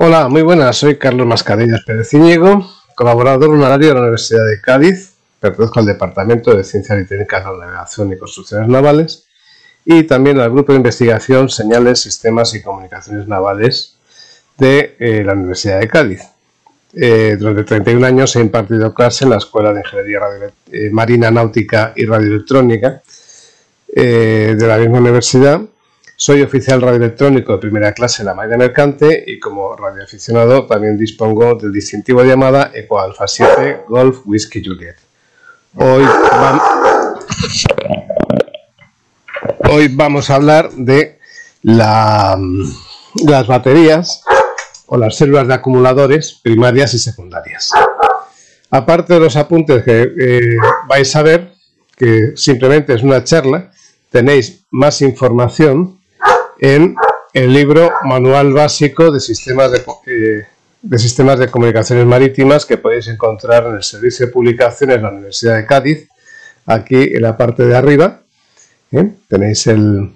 Hola, muy buenas, soy Carlos Mascareñas Pérez Iñigo, colaborador honorario de la Universidad de Cádiz, pertenezco al Departamento de Ciencias y Técnicas de la Navegación y Construcciones Navales y también al Grupo de Investigación Señales, Sistemas y Comunicaciones Navales de eh, la Universidad de Cádiz. Eh, durante 31 años he impartido clase en la Escuela de Ingeniería eh, Marina Náutica y Radioelectrónica de la misma universidad soy oficial radioelectrónico de primera clase en la Marina Mercante y como radioaficionado también dispongo del distintivo de llamada Eco 7 Golf Whiskey Juliet. Hoy, vamos a hablar de las baterías o las células de acumuladores primarias y secundarias. Aparte de los apuntes que eh, vais a ver, que simplemente es una charla, tenéis más información en el libro Manual Básico de Sistemas eh, de, Sistemas de Comunicaciones Marítimas que podéis encontrar en el Servicio de Publicaciones de la Universidad de Cádiz, aquí en la parte de arriba. ¿eh? Tenéis el,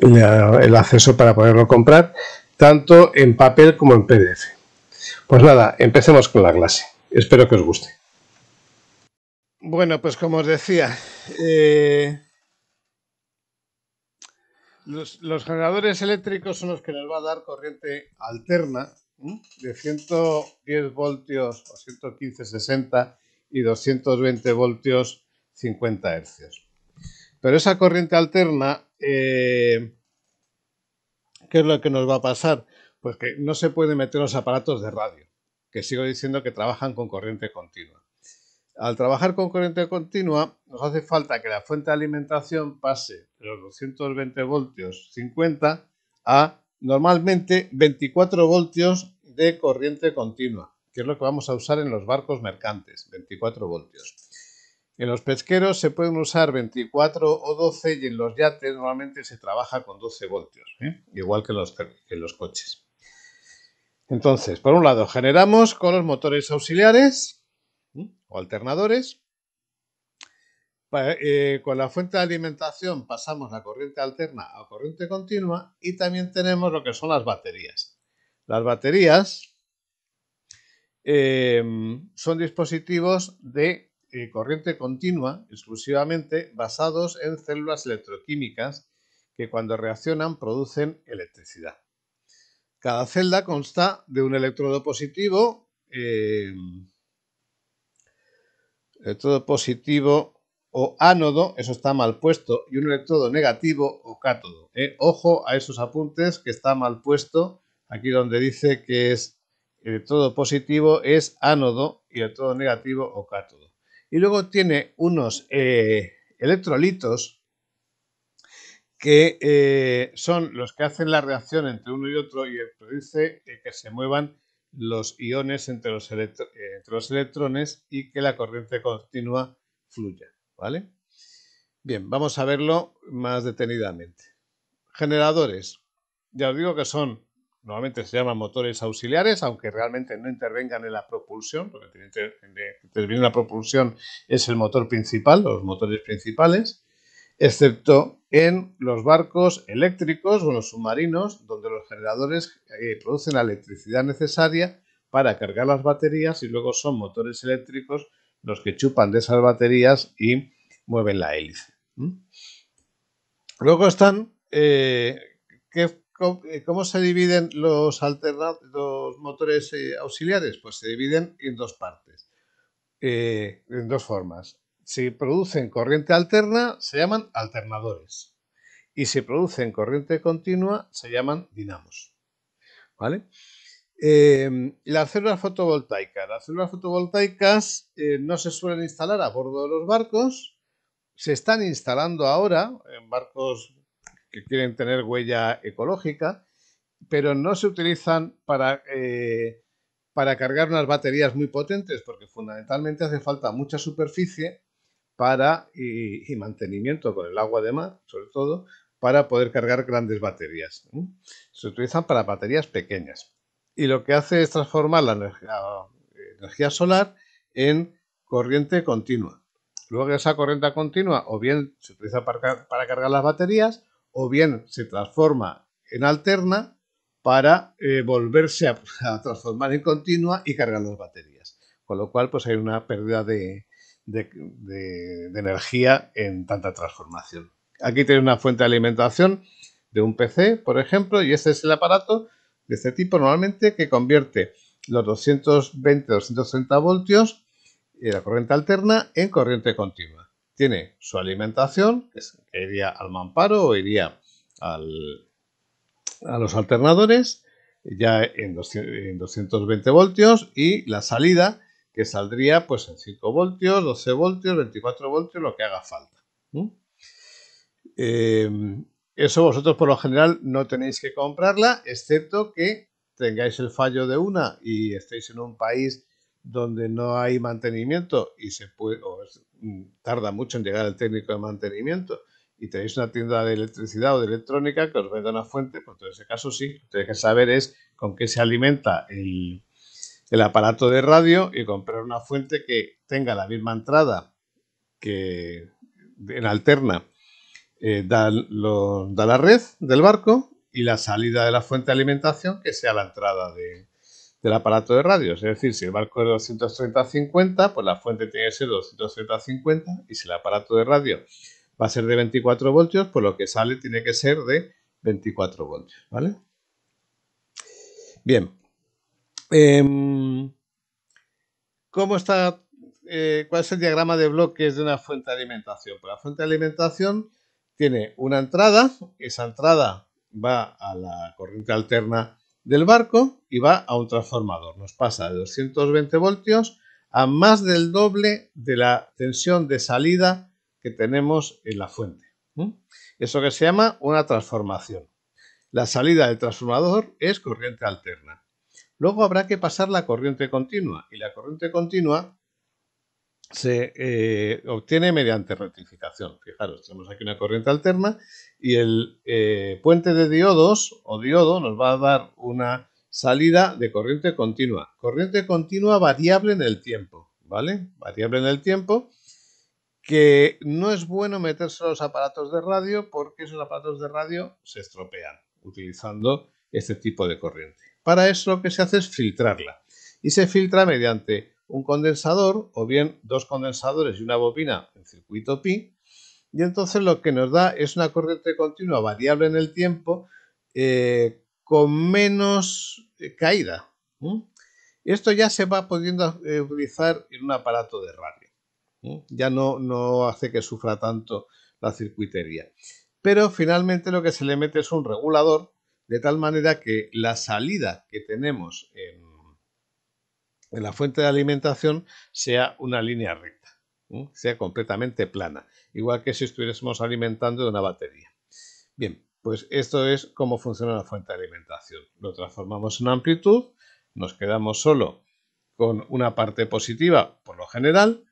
el acceso para poderlo comprar, tanto en papel como en PDF. Pues nada, empecemos con la clase. Espero que os guste. Bueno, pues como os decía, eh, los, generadores eléctricos son los que nos va a dar corriente alterna de 110 voltios o 115, 60 y 220 voltios 50 hercios. Pero esa corriente alterna, eh, ¿qué es lo que nos va a pasar? Pues que no se pueden meter los aparatos de radio, que sigo diciendo que trabajan con corriente continua. Al trabajar con corriente continua, nos hace falta que la fuente de alimentación pase de los 220 voltios 50 a normalmente 24 voltios de corriente continua, que es lo que vamos a usar en los barcos mercantes, 24 voltios. En los pesqueros se pueden usar 24 o 12 y en los yates normalmente se trabaja con 12 voltios, ¿eh? igual que en los coches. Entonces, por un lado, generamos con los motores auxiliares o alternadores. Eh, con la fuente de alimentación pasamos la corriente alterna a corriente continua y también tenemos lo que son las baterías. Las baterías em, son dispositivos de eh, corriente continua exclusivamente basados en células electroquímicas que cuando reaccionan producen electricidad. Cada celda consta de un electrodo positivo, em, Electrodo positivo o ánodo, eso está mal puesto, y un electrodo negativo o cátodo. ¿eh? Ojo a esos apuntes que está mal puesto. Aquí donde dice que es electrodo positivo es ánodo y el electrodo negativo o cátodo. Y luego tiene unos eh, electrolitos que eh, son los que hacen la reacción entre uno y otro y produce que se muevan los iones entre los, los electrones y que la corriente continua fluya. ¿Vale? Bien, vamos a verlo más detenidamente. Generadores. Ya os digo que son, normalmente se llaman motores auxiliares, aunque realmente no intervengan en la propulsión, porque interviene en la propulsión es el motor principal, los motores principales excepto en los barcos eléctricos o los submarinos, donde los generadores eh, producen la electricidad necesaria para cargar las baterías y luego son motores eléctricos los que chupan de esas baterías y mueven la hélice. Luego están, eh, eh, cómo, se dividen los, los motores auxiliares? Pues se dividen en dos partes, en dos formas. Si producen corriente alterna se llaman alternadores y si producen corriente continua se llaman dinamos. ¿Vale? Eh, las células fotovoltaicas. Las células fotovoltaicas no se suelen instalar a bordo de los barcos, se están instalando ahora en barcos que quieren tener huella ecológica, pero no se utilizan para, eh, para cargar unas baterías muy potentes porque fundamentalmente hace falta mucha superficie para y, mantenimiento con el agua de mar, sobre todo, para poder cargar grandes baterías. Se utilizan para baterías pequeñas. Y lo que hace es transformar la eh, energía, solar en corriente continua. Luego esa corriente continua o bien se utiliza para, cargar las baterías o bien se transforma en alterna para eh, volverse a transformar en continua y cargar las baterías. Con lo cual pues hay una pérdida de, de, energía en tanta transformación. Aquí tiene una fuente de alimentación de un PC, por ejemplo, y este es el aparato de este tipo normalmente que convierte los 220-230 voltios y la corriente alterna en corriente continua. Tiene su alimentación, que iría al mamparo o iría a los alternadores, ya en, en 220 voltios, y la salida, que saldría pues en 5 voltios, 12 voltios, 24 voltios, lo que haga falta. Eh, eso vosotros por lo general no tenéis que comprarla, excepto que tengáis el fallo de una y estéis en un país donde no hay mantenimiento y se puede, mm, tarda mucho en llegar el técnico de mantenimiento y tenéis una tienda de electricidad o de electrónica que os venda una fuente, pues en ese caso sí, lo que tenéis que saber es con qué se alimenta el, el aparato de radio y comprar una fuente que tenga la misma entrada que en alterna eh, da, la red del barco y la salida de la fuente de alimentación que sea la entrada del aparato de radio. Es decir, si el barco es 230-50, pues la fuente tiene que ser 230-50 y si el aparato de radio va a ser de 24 voltios, pues lo que sale tiene que ser de 24 voltios, ¿vale? Bien, Em, ¿Cómo está? Eh, ¿Cuál es el diagrama de bloques de una fuente de alimentación? Pues la fuente de alimentación tiene una entrada, esa entrada va a la corriente alterna del barco y va a un transformador. Nos pasa de 220 voltios a más del doble de la tensión de salida que tenemos en la fuente. Eso que se llama una transformación. La salida del transformador es corriente alterna. Luego habrá que pasar la corriente continua y la corriente continua se eh, obtiene mediante rectificación. Fijaros, tenemos aquí una corriente alterna y el eh, puente de diodos o diodo nos va a dar una salida de corriente continua. Corriente continua variable en el tiempo, ¿vale? Variable en el tiempo que no es bueno meterse a los aparatos de radio porque esos aparatos de radio se estropean utilizando este tipo de corriente. Para eso lo que se hace es filtrarla y se filtra mediante un condensador o bien dos condensadores y una bobina en circuito pi y entonces lo que nos da es una corriente continua variable en el tiempo eh, con menos eh, caída. Esto ya se va pudiendo eh, utilizar en un aparato de radio. Ya no, no hace que sufra tanto la circuitería. Pero finalmente lo que se le mete es un regulador de tal manera que la salida que tenemos en, la fuente de alimentación sea una línea recta, sea completamente plana, igual que si estuviésemos alimentando de una batería. Bien, pues esto es cómo funciona la fuente de alimentación. Lo transformamos en amplitud, nos quedamos solo con una parte positiva, por lo general,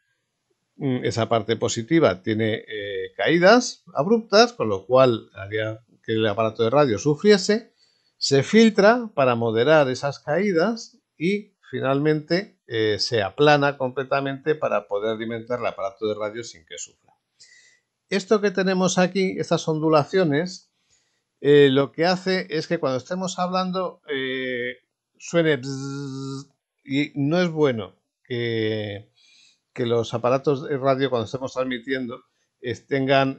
mm, esa parte positiva tiene eh, caídas abruptas, con lo cual haría que el aparato de radio sufriese, se filtra para moderar esas caídas y finalmente eh, se aplana completamente para poder alimentar el aparato de radio sin que sufra. Esto que tenemos aquí, estas ondulaciones, eh, lo que hace es que cuando estemos hablando eh, suene y no es bueno que, que, los aparatos de radio cuando estemos transmitiendo tengan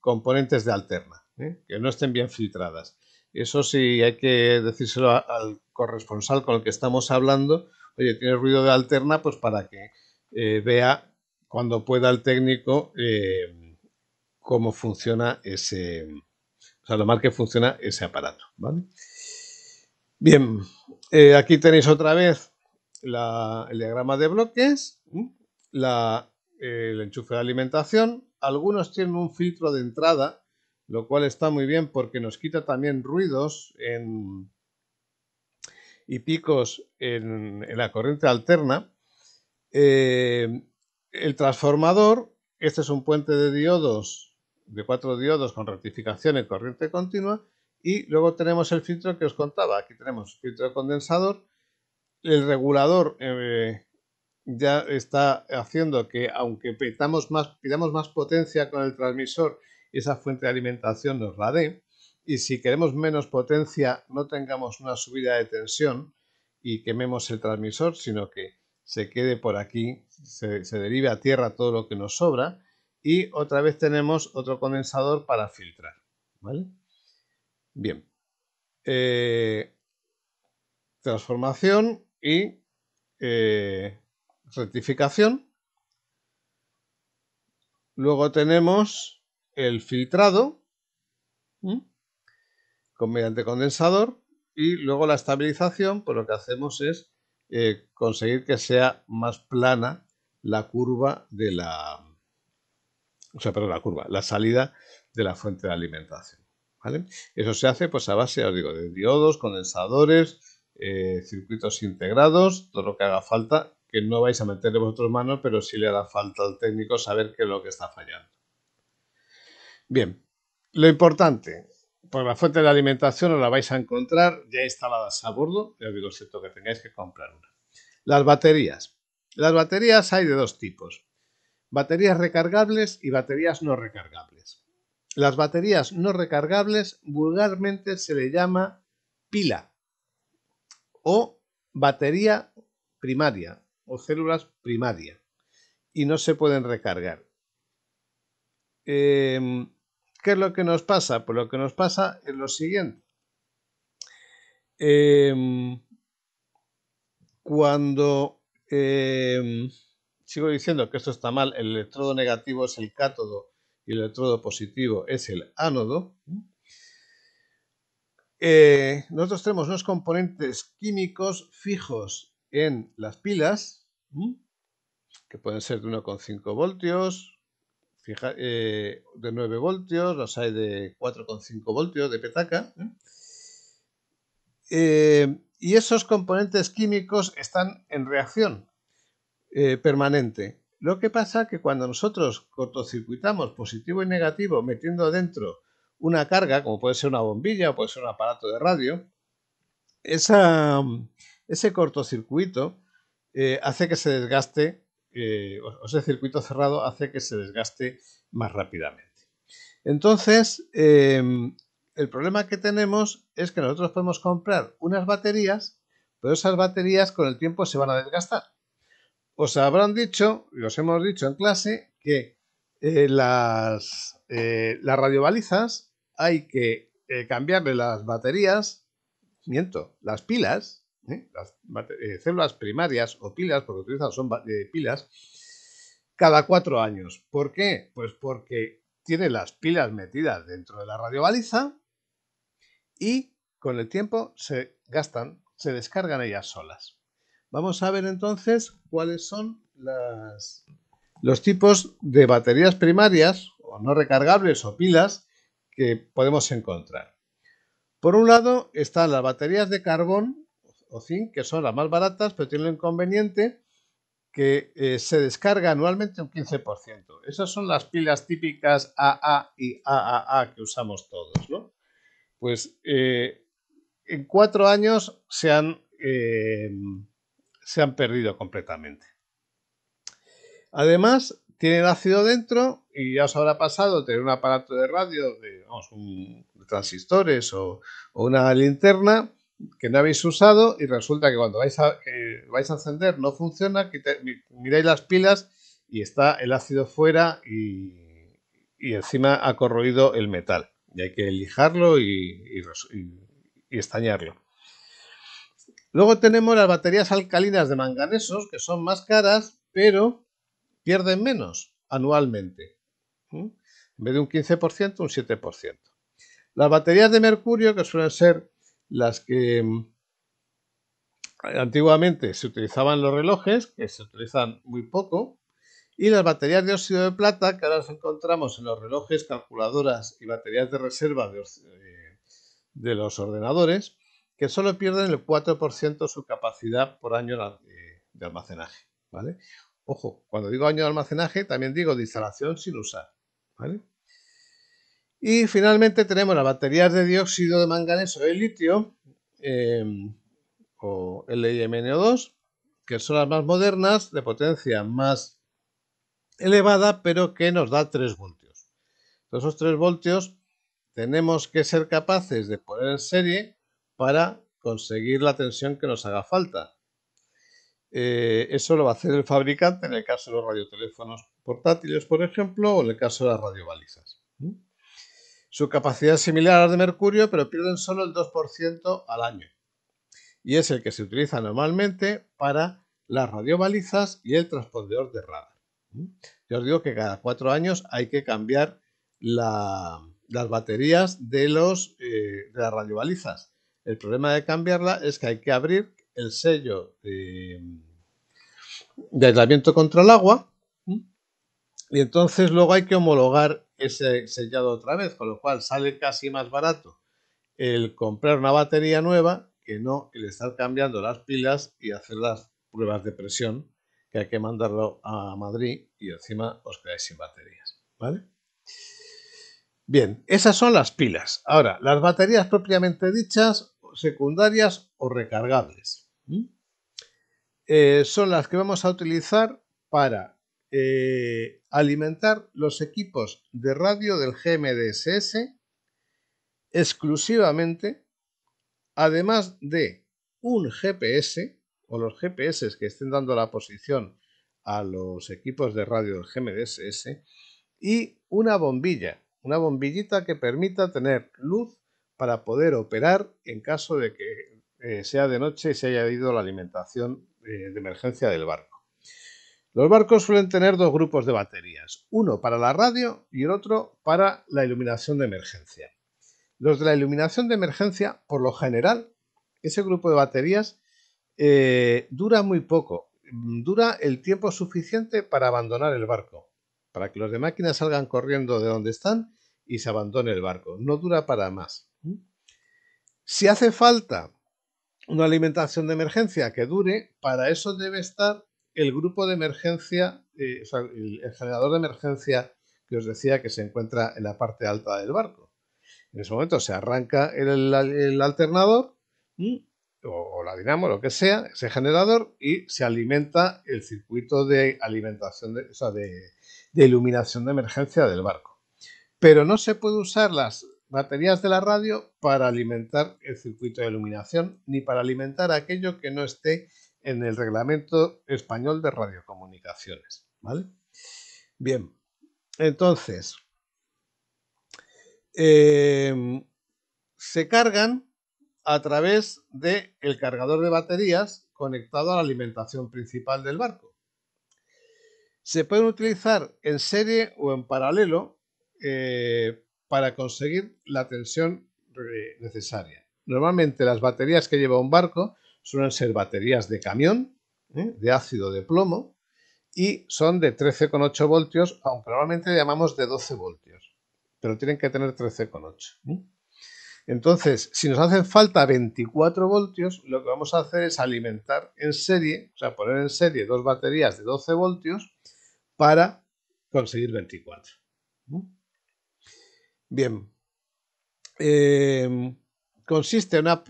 componentes de alterna. ¿eh? que no estén bien filtradas. Eso sí, hay que decírselo al corresponsal con el que estamos hablando. Oye, tiene ruido de alterna, pues para que eh, vea cuando pueda el técnico eh, cómo funciona ese, o sea, lo mal que funciona ese aparato. ¿vale? Bien, aquí tenéis otra vez la, el diagrama de bloques, la, el enchufe de alimentación. Algunos tienen un filtro de entrada lo cual está muy bien porque nos quita también ruidos y picos en, la corriente alterna. Eh, el transformador, este es un puente de diodos, de cuatro diodos con rectificación en corriente continua, y luego tenemos el filtro que os contaba. Aquí tenemos filtro condensador, el regulador eh, ya está haciendo que aunque más, pidamos más potencia con el transmisor esa fuente de alimentación nos la dé. Y si queremos menos potencia, no tengamos una subida de tensión y quememos el transmisor, sino que se quede por aquí, se, derive a tierra todo lo que nos sobra. Y otra vez tenemos otro condensador para filtrar. Bien. Eh, transformación y eh, rectificación. Luego tenemos el filtrado ¿Mm? con, mediante condensador y luego la estabilización, pues lo que hacemos es eh, conseguir que sea más plana la curva de la... O sea, la curva, la salida de la fuente de alimentación. ¿vale? Eso se hace pues a base, os digo, de diodos, condensadores, eh, circuitos integrados, todo lo que haga falta, que no vais a meterle vosotros manos, pero sí le hará falta al técnico saber qué es lo que está fallando. Bien, lo importante, pues la fuente de alimentación os la vais a encontrar ya instaladas a bordo, ya os digo, siento que tengáis que comprar una. Las baterías. Las baterías hay de dos tipos. Baterías recargables y baterías no recargables. Las baterías no recargables vulgarmente se le llama pila o batería primaria o células primaria y no se pueden recargar. Em, ¿Qué es lo que nos pasa? Pues lo que nos pasa es lo siguiente. Em, cuando em, sigo diciendo que esto está mal, el electrodo negativo es el cátodo y el electrodo positivo es el ánodo. Eh, nosotros tenemos unos componentes químicos fijos en las pilas, que pueden ser de 1,5 voltios, eh, de 9 voltios, los hay de 4,5 voltios de petaca. ¿eh? Eh, y esos componentes químicos están en reacción permanente. Lo que pasa es que cuando nosotros cortocircuitamos positivo y negativo metiendo dentro una carga, como puede ser una bombilla o puede ser un aparato de radio, ese cortocircuito hace que se desgaste o ese circuito cerrado hace que se desgaste más rápidamente. Entonces, em, el problema que tenemos es que nosotros podemos comprar unas baterías, pero esas baterías con el tiempo se van a desgastar. Os habrán dicho, y os hemos dicho en clase, que eh, las, eh, las radiobalizas hay que eh, cambiarle las baterías, miento, las pilas, ¿eh? las eh, células primarias o pilas, porque utilizan son eh, pilas, cada cuatro años. ¿Por qué? Pues porque tiene las pilas metidas dentro de la radiobaliza y con el tiempo se gastan, se descargan ellas solas. Vamos a ver entonces cuáles son los tipos de baterías primarias o no recargables o pilas que podemos encontrar. Por un lado están las baterías de carbón o Zinc, que son las más baratas, pero tienen el inconveniente que eh, se descarga anualmente un 15%. Esas son las pilas típicas AA y AAA que usamos todos, Pues eh, en cuatro años se han, em, se han perdido completamente. Además, tienen ácido dentro y ya os habrá pasado tener un aparato de radio, de, transistores o, una linterna que no habéis usado y resulta que cuando vais a, vais a encender no funciona, miráis las pilas y está el ácido fuera y, encima ha corroído el metal. Y hay que lijarlo y, estañarlo. Luego tenemos las baterías alcalinas de manganesos, que son más caras, pero pierden menos anualmente. En vez de un 15%, un 7%. Las baterías de mercurio, que suelen ser las que mm, antiguamente se utilizaban los relojes, que se utilizan muy poco, y las baterías de óxido de plata, que ahora las encontramos en los relojes, calculadoras y baterías de reserva de, eh, los ordenadores, que solo pierden el 4% su capacidad por año de almacenaje. ¿vale? Ojo, cuando digo año de almacenaje, también digo de instalación sin usar. ¿vale? Y finalmente tenemos las baterías de dióxido de manganeso y litio, em, o LiMNO2, que son las más modernas, de potencia más elevada, pero que nos da 3 voltios. Entonces esos 3 voltios tenemos que ser capaces de poner en serie para conseguir la tensión que nos haga falta. Eh, eso lo va a hacer el fabricante en el caso de los radioteléfonos portátiles, por ejemplo, o en el caso de las radiobalizas. Su capacidad es similar a la de mercurio, pero pierden solo el 2% al año. Y es el que se utiliza normalmente para las radiobalizas y el transpondedor de radar. ¿Mm? Yo os digo que cada cuatro años hay que cambiar las baterías de, los, eh, las radiobalizas. El problema de cambiarla es que hay que abrir el sello de, de aislamiento contra el agua y entonces luego hay que homologar ese sellado otra vez, con lo cual sale casi más barato el comprar una batería nueva que no el estar cambiando las pilas y hacer las pruebas de presión, que hay que mandarlo a Madrid y encima os quedáis sin baterías, ¿vale? Bien, esas son las pilas. Ahora, las baterías propiamente dichas, secundarias o recargables, eh, son las que vamos a utilizar para eh, alimentar los equipos de radio del GMDSS exclusivamente, además de un GPS o los GPS que estén dando la posición a los equipos de radio del GMDSS y una bombilla, una bombillita que permita tener luz para poder operar en caso de que eh, sea de noche y se haya ido la alimentación eh, de emergencia del barco. Los barcos suelen tener dos grupos de baterías, uno para la radio y el otro para la iluminación de emergencia. Los de la iluminación de emergencia, por lo general, ese grupo de baterías eh, dura muy poco, mm, dura el tiempo suficiente para abandonar el barco, para que los de máquina salgan corriendo de donde están y se abandone el barco, no dura para más. Si hace falta una alimentación de emergencia que dure, para eso debe estar el grupo de emergencia, eh, o sea, el, generador de emergencia que os decía que se encuentra en la parte alta del barco. En ese momento se arranca el, alternador o, la dinamo, lo que sea, ese generador, y se alimenta el circuito de alimentación, o sea, de iluminación de emergencia del barco. Pero no se puede usar las baterías de la radio para alimentar el circuito de iluminación ni para alimentar aquello que no esté en el reglamento español de radiocomunicaciones. ¿Vale? Bien, entonces, em, se cargan a través del el cargador de baterías conectado a la alimentación principal del barco. Se pueden utilizar en serie o en paralelo eh, para conseguir la tensión eh, necesaria. Normalmente las baterías que lleva un barco suelen ser baterías de camión, ¿eh? de ácido de plomo, y son de 13,8 voltios, aunque probablemente llamamos de 12 voltios, pero tienen que tener 13,8. ¿eh? Entonces, si nos hacen falta 24 voltios, lo que vamos a hacer es alimentar en serie, o sea, poner en serie dos baterías de 12 voltios para conseguir 24. ¿eh? Bien. consiste en una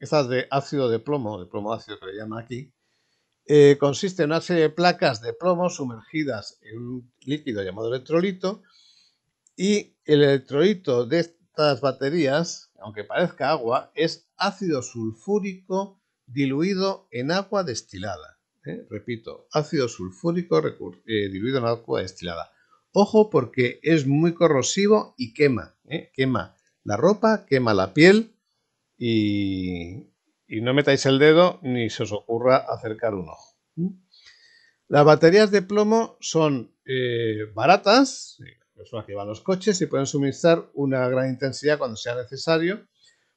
estas de ácido de plomo, de plomo ácido que le llama aquí, eh, consiste en una serie de placas de plomo sumergidas en un líquido llamado electrolito y el electrolito de estas baterías, aunque parezca agua, es ácido sulfúrico diluido en agua destilada. ¿eh? Repito, ácido sulfúrico eh, diluido en agua destilada. Ojo porque es muy corrosivo y quema, quema la ropa, quema la piel y, no metáis el dedo ni se os ocurra acercar un ojo. Las baterías de plomo son eh, baratas, son las que van los coches y pueden suministrar una gran intensidad cuando sea necesario,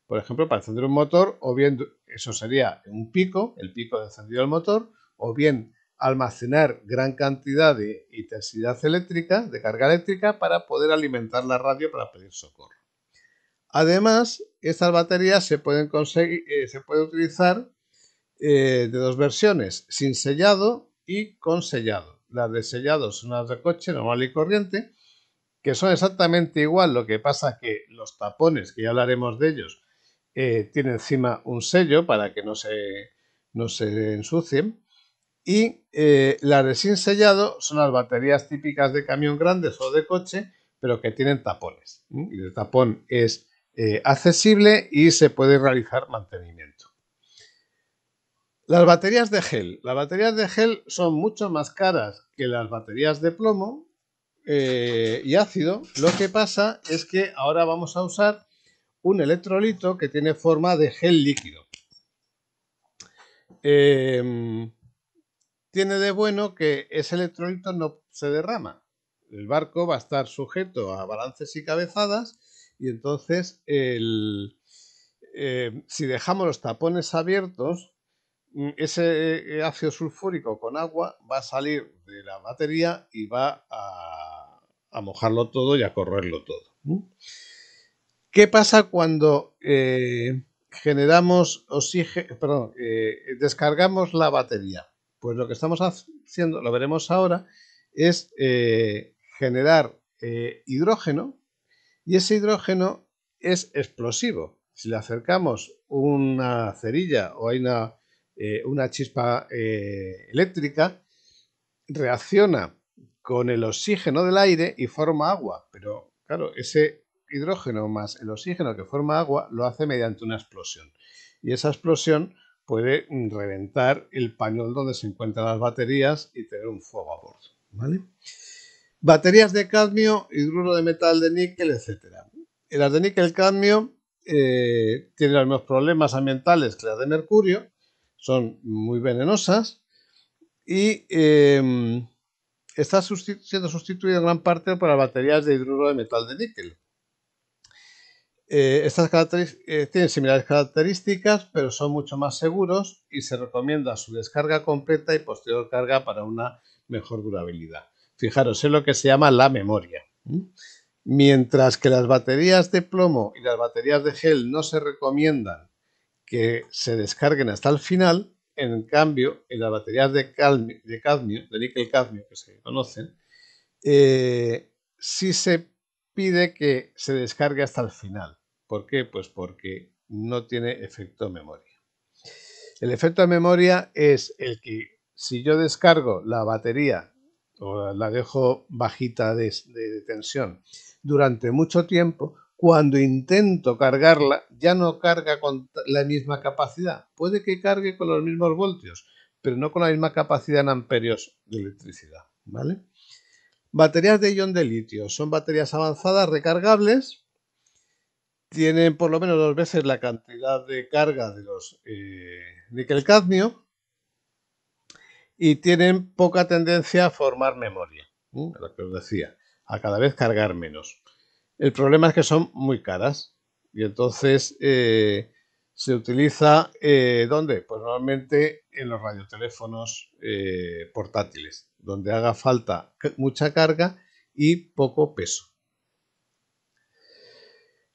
por ejemplo, para encender un motor, o bien eso sería un pico, el pico de encendido del motor, o bien almacenar gran cantidad de intensidad eléctrica, de carga eléctrica, para poder alimentar la radio para pedir socorro. Además, estas baterías se pueden, conseguir, eh, se utilizar eh, de dos versiones, sin sellado y con sellado. Las de sellado son las de coche normal y corriente, que son exactamente igual, lo que pasa que los tapones, que ya hablaremos de ellos, eh, tienen encima un sello para que no se, no se ensucien. Y las de sin sellado son las baterías típicas de camión grandes o de coche, pero que tienen tapones. Y el tapón es eh, accesible y se puede realizar mantenimiento. Las baterías de gel. Las baterías de gel son mucho más caras que las baterías de plomo eh, y ácido. Lo que pasa es que ahora vamos a usar un electrolito que tiene forma de gel líquido. Em, tiene de bueno que ese electrolito no se derrama. El barco va a estar sujeto a balances y cabezadas y entonces eh, si dejamos los tapones abiertos, mm, ese eh, ácido sulfúrico con agua va a salir de la batería y va a, mojarlo todo y a correrlo todo. ¿Qué pasa cuando eh, generamos oxígeno, perdón, descargamos la batería? Pues lo que estamos haciendo, lo veremos ahora, es generar hidrógeno y ese hidrógeno es explosivo. Si le acercamos una cerilla o hay una, eh, chispa eh, eléctrica, reacciona con el oxígeno del aire y forma agua. Pero claro, ese hidrógeno más el oxígeno que forma agua lo hace mediante una explosión. Y esa explosión puede mm, reventar el pañol donde se encuentran las baterías y tener un fuego a bordo. ¿Vale? Baterías de cadmio, hidruro de metal de níquel, etc. las de níquel cadmio eh, tienen los mismos problemas ambientales que las de mercurio, son muy venenosas y em, están siendo sustituidas en gran parte por las baterías de hidruro de metal de níquel. Eh, estas eh, tienen similares características, pero son mucho más seguros y se recomienda su descarga completa y posterior carga para una mejor durabilidad. Fijaros, es lo que se llama la memoria. Mientras que las baterías de plomo y las baterías de gel no se recomiendan que se descarguen hasta el final, en cambio, en las baterías de, cadmio, de níquel-cadmio que se conocen, eh, sí se pide que se descargue hasta el final. ¿Por qué? Pues porque no tiene efecto memoria. El efecto de memoria es el que si yo descargo la batería o la dejo bajita de, tensión durante mucho tiempo, cuando intento cargarla ya no carga con la misma capacidad. Puede que cargue con los mismos voltios, pero no con la misma capacidad en amperios de electricidad. ¿vale? Baterías de ion de litio. Son baterías avanzadas recargables. Tienen por lo menos dos veces la cantidad de carga de los níquel eh, cadmio y tienen poca tendencia a formar memoria, mm. lo que os decía, a cada vez cargar menos. El problema es que son muy caras y entonces eh, se utiliza, eh, ¿dónde? Pues normalmente en los radioteléfonos eh, portátiles, donde haga falta mucha carga y poco peso.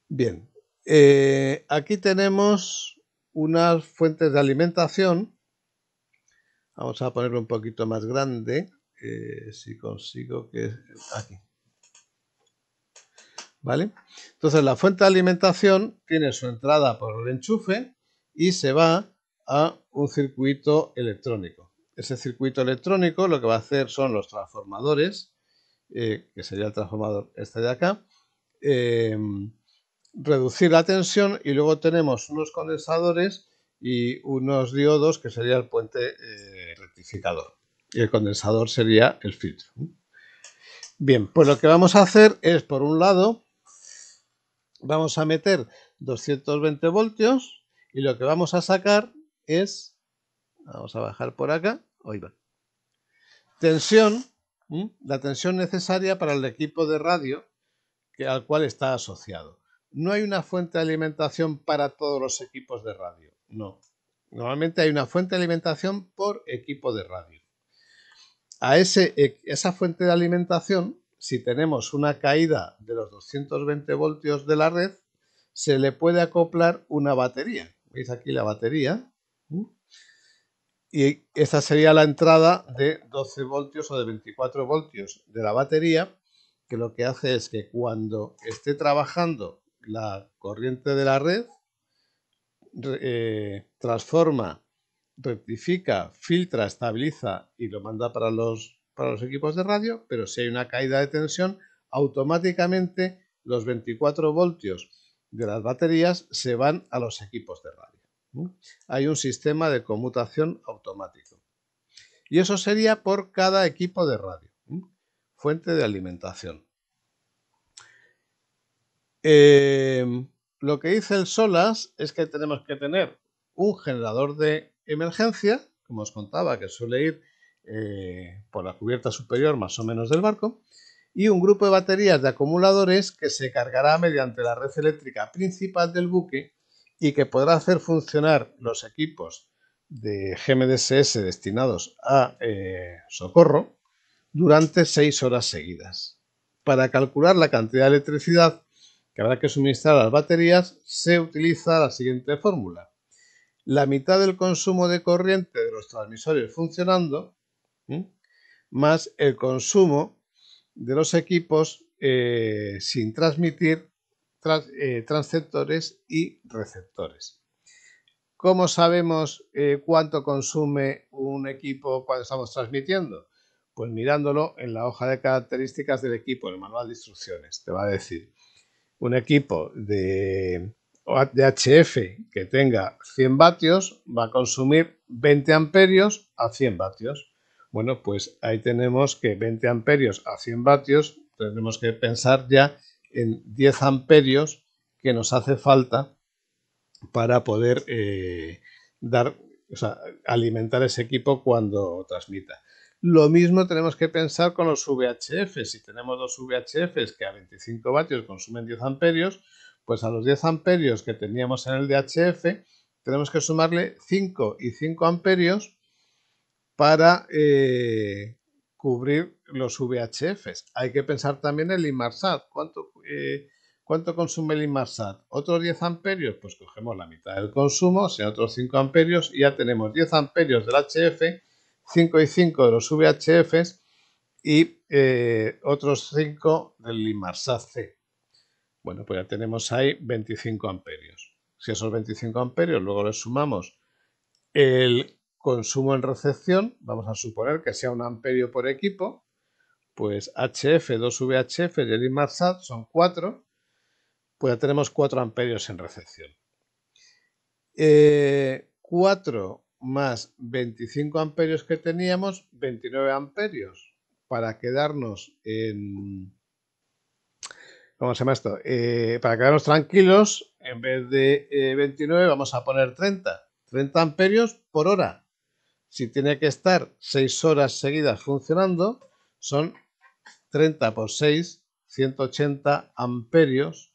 Bien, aquí tenemos unas fuentes de alimentación Vamos a ponerlo un poquito más grande. Eh, si consigo que... Aquí. ¿Vale? Entonces la fuente de alimentación tiene su entrada por el enchufe y se va a un circuito electrónico. Ese circuito electrónico lo que va a hacer son los transformadores, eh, que sería el transformador este de acá, eh, reducir la tensión y luego tenemos unos condensadores y unos diodos que sería el puente eh, rectificador y el condensador sería el filtro. Bien, pues lo que vamos a hacer es, por un lado, vamos a meter 220 voltios y lo que vamos a sacar es, vamos a bajar por acá, hoy va, tensión, la tensión necesaria para el equipo de radio que, al cual está asociado. No hay una fuente de alimentación para todos los equipos de radio. No. Normalmente hay una fuente de alimentación por equipo de radio. A e, esa fuente de alimentación, si tenemos una caída de los 220 voltios de la red, se le puede acoplar una batería. Veis aquí la batería. Y esta sería la entrada de 12 voltios o de 24 voltios de la batería, que lo que hace es que cuando esté trabajando la corriente de la red, eh, transforma, rectifica, filtra, estabiliza y lo manda para los, para los equipos de radio, pero si hay una caída de tensión, automáticamente los 24 voltios de las baterías se van a los equipos de radio. Hay un sistema de conmutación automático. Y eso sería por cada equipo de radio, fuente de alimentación. Eh, lo que dice el SOLAS es que tenemos que tener un generador de emergencia, como os contaba, que suele ir eh, por la cubierta superior más o menos del barco, y un grupo de baterías de acumuladores que se cargará mediante la red eléctrica principal del buque y que podrá hacer funcionar los equipos de GMDSS destinados a eh, socorro durante seis horas seguidas. Para calcular la cantidad de electricidad que habrá que suministrar las baterías, se utiliza la siguiente fórmula. La mitad del consumo de corriente de los transmisores funcionando más el consumo de los equipos eh, sin transmitir eh, transceptores y receptores. ¿Cómo sabemos eh, cuánto consume un equipo cuando estamos transmitiendo? Pues mirándolo en la hoja de características del equipo, en el manual de instrucciones, te va a decir un equipo de, HF que tenga 100 vatios va a consumir 20 amperios a 100 vatios. Bueno, pues ahí tenemos que 20 amperios a 100 vatios, tenemos que pensar ya en 10 amperios que nos hace falta para poder eh, dar, alimentar ese equipo cuando transmita. Lo mismo tenemos que pensar con los VHF. Si tenemos dos VHFs que a 25 vatios consumen 10 amperios, pues a los 10 amperios que teníamos en el DHF tenemos que sumarle 5 y 5 amperios para eh, cubrir los VHFs. Hay que pensar también el Inmarsat. ¿Cuánto, eh, ¿Cuánto consume el Inmarsat? ¿Otros 10 amperios? Pues cogemos la mitad del consumo, o otros 5 amperios, y ya tenemos 10 amperios del HF 5 y 5 de los VHFs y eh, otros 5 del Limarsat C. Bueno, pues ya tenemos ahí 25 amperios. Si esos 25 amperios luego le sumamos el consumo en recepción, vamos a suponer que sea un amperio por equipo, pues HF, 2VHF y el son 4, pues ya tenemos 4 amperios en recepción. Eh, 4 más 25 amperios que teníamos, 29 amperios, para quedarnos en... ¿Cómo se llama esto? Eh, para quedarnos tranquilos, en vez de 29 eh, vamos a poner 30. 30 amperios por hora. Si tiene que estar 6 horas seguidas funcionando, son 30 por 6, 180 amperios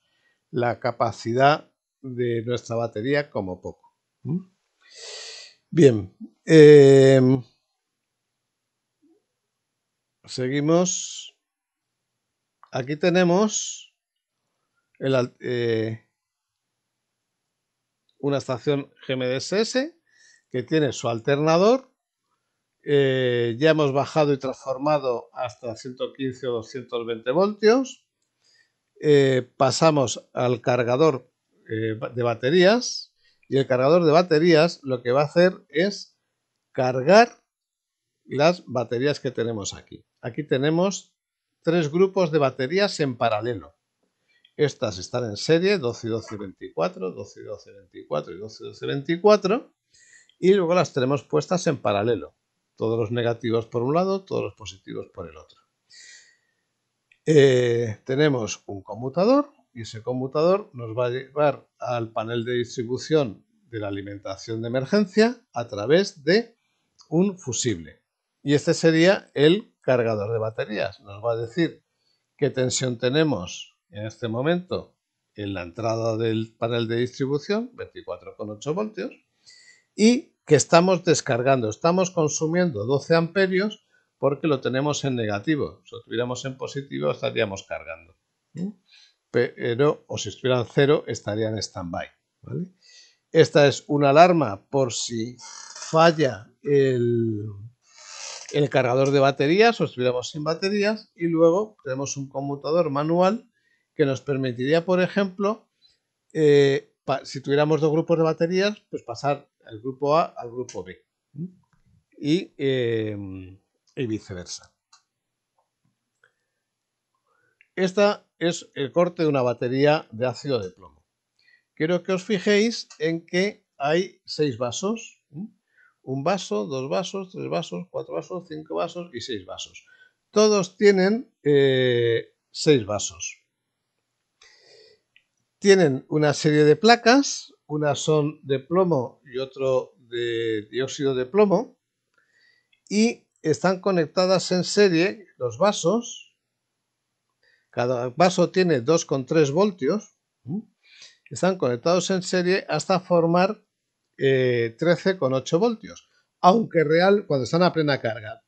la capacidad de nuestra batería como poco. Bien. Em, seguimos. Aquí tenemos el, eh, una estación GMDSS que tiene su alternador. Eh, ya hemos bajado y transformado hasta 115 o 220 voltios. Eh, pasamos al cargador de baterías y el cargador de baterías lo que va a hacer es cargar las baterías que tenemos aquí. Aquí tenemos tres grupos de baterías en paralelo. Estas están en serie 12 y 12 y 24, 12 y 12 y 24 y 12 12 24 y luego las tenemos puestas en paralelo. Todos los negativos por un lado, todos los positivos por el otro. Eh, tenemos un conmutador y ese conmutador nos va a llevar al panel de distribución de la alimentación de emergencia a través de un fusible. Y este sería el cargador de baterías. Nos va a decir qué tensión tenemos en este momento en la entrada del panel de distribución, 24,8 voltios, y que estamos descargando, estamos consumiendo 12 amperios porque lo tenemos en negativo. Si lo tuviéramos en positivo estaríamos cargando pero, o si estuvieran cero, estarían en stand-by. Esta es una alarma por si falla el, cargador de baterías o estuviéramos sin baterías y luego tenemos un conmutador manual que nos permitiría, por ejemplo, eh, si tuviéramos dos grupos de baterías, pues pasar el grupo A al grupo B eh, y viceversa. Esta es el corte de una batería de ácido de plomo. Quiero que os fijéis en que hay seis vasos. Un vaso, dos vasos, tres vasos, cuatro vasos, cinco vasos y seis vasos. Todos tienen eh, seis vasos. Tienen una serie de placas, unas son de plomo y otro de dióxido de plomo, y están conectadas en serie los vasos cada vaso tiene 2,3 voltios. Están conectados en serie hasta formar 13,8 eh, voltios. Aunque real, cuando están a plena carga,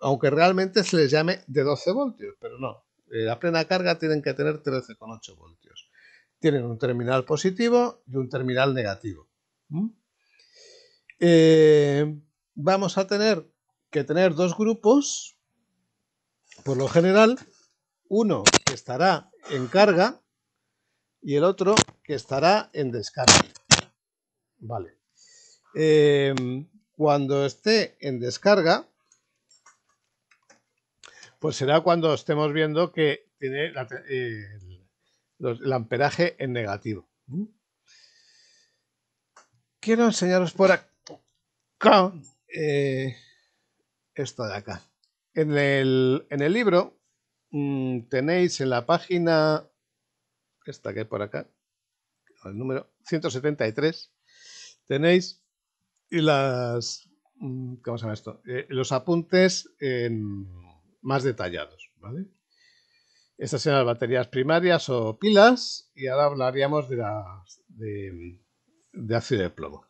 aunque realmente se les llame de 12 voltios, pero no. Eh, a plena carga tienen que tener 13,8 voltios. Tienen un terminal positivo y un terminal negativo. Eh, vamos a tener que tener dos grupos, por lo general, uno que estará en carga y el otro que estará en descarga. Vale. Em, cuando esté en descarga, pues será cuando estemos viendo que tiene el, amperaje en negativo. ¿Mm? Quiero enseñaros por acá eh, esto de acá. En el, en el libro Mm, tenéis en la página, esta que hay por acá, el número 173, tenéis las, mm, se eh, los apuntes más detallados, Estas son las baterías primarias o pilas y ahora hablaríamos de, las, de ácido de plomo.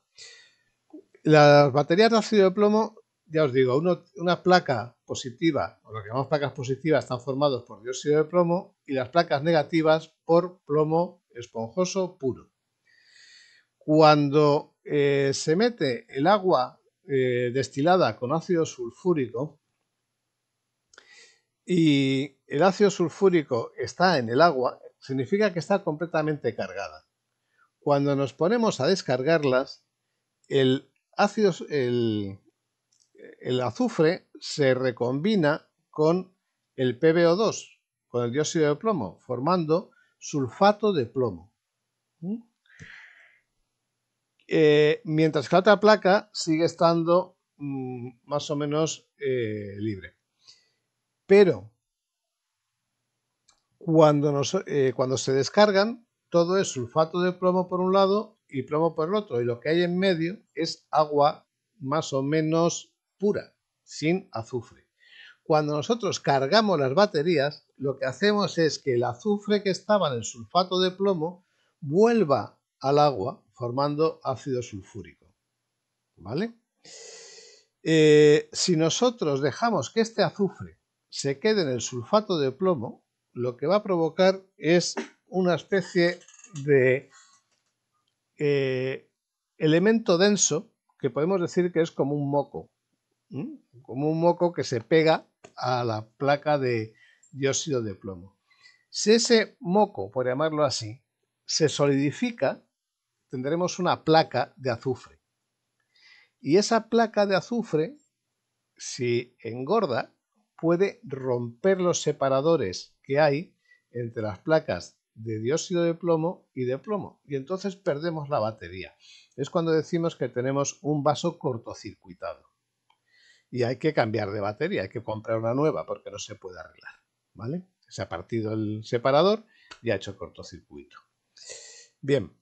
Las baterías de ácido de plomo ya os digo, una placa positiva, o lo que llamamos placas positivas, están formados por dióxido de plomo y las placas negativas por plomo esponjoso puro. Cuando eh, se mete el agua eh, destilada con ácido sulfúrico y el ácido sulfúrico está en el agua, significa que está completamente cargada. Cuando nos ponemos a descargarlas, el ácido, el, el azufre se recombina con el PbO2, con el dióxido de plomo, formando sulfato de plomo. ¿Mm? Eh, mientras que la otra placa sigue estando mm, más o menos eh, libre. Pero cuando, eh, cuando se descargan, todo es sulfato de plomo por un lado y plomo por el otro. Y lo que hay en medio es agua más o menos pura, sin azufre. Cuando nosotros cargamos las baterías, lo que hacemos es que el azufre que estaba en el sulfato de plomo vuelva al agua formando ácido sulfúrico. ¿Vale? Eh, si nosotros dejamos que este azufre se quede en el sulfato de plomo, lo que va a provocar es una especie de eh, elemento denso que podemos decir que es como un moco, como un moco que se pega a la placa de dióxido de plomo. Si ese moco, por llamarlo así, se solidifica, tendremos una placa de azufre. Y esa placa de azufre, si engorda, puede romper los separadores que hay entre las placas de dióxido de plomo y de plomo. Y entonces perdemos la batería. Es cuando decimos que tenemos un vaso cortocircuitado y hay que cambiar de batería, hay que comprar una nueva porque no se puede arreglar, ¿vale? Se ha partido el separador y ha hecho cortocircuito. Bien,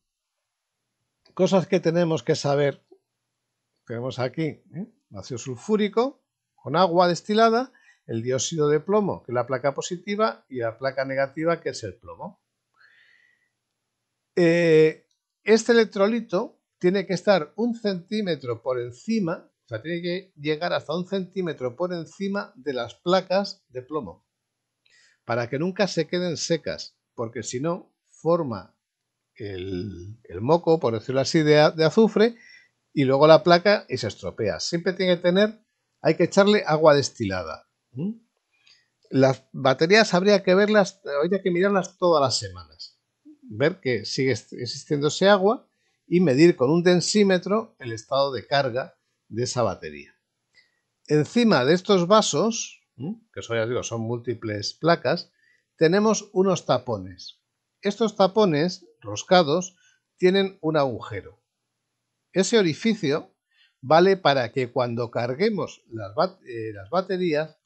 cosas que tenemos que saber. Tenemos aquí ¿eh? ácido sulfúrico con agua destilada, el dióxido de plomo, que es la placa positiva, y la placa negativa, que es el plomo. Eh, este electrolito tiene que estar un centímetro por encima tiene que llegar hasta un centímetro por encima de las placas de plomo, para que nunca se queden secas, porque si no, forma el, moco, por decirlo así, de, azufre, y luego la placa y se estropea. Siempre tiene que tener, hay que echarle agua destilada. Las baterías habría que verlas, habría que mirarlas todas las semanas, ver que sigue existiendo ese agua y medir con un densímetro el estado de carga de esa batería. Encima de estos vasos, que son, ya digo, son múltiples placas, tenemos unos tapones. Estos tapones roscados tienen un agujero. Ese orificio vale para que cuando carguemos las, eh, baterías,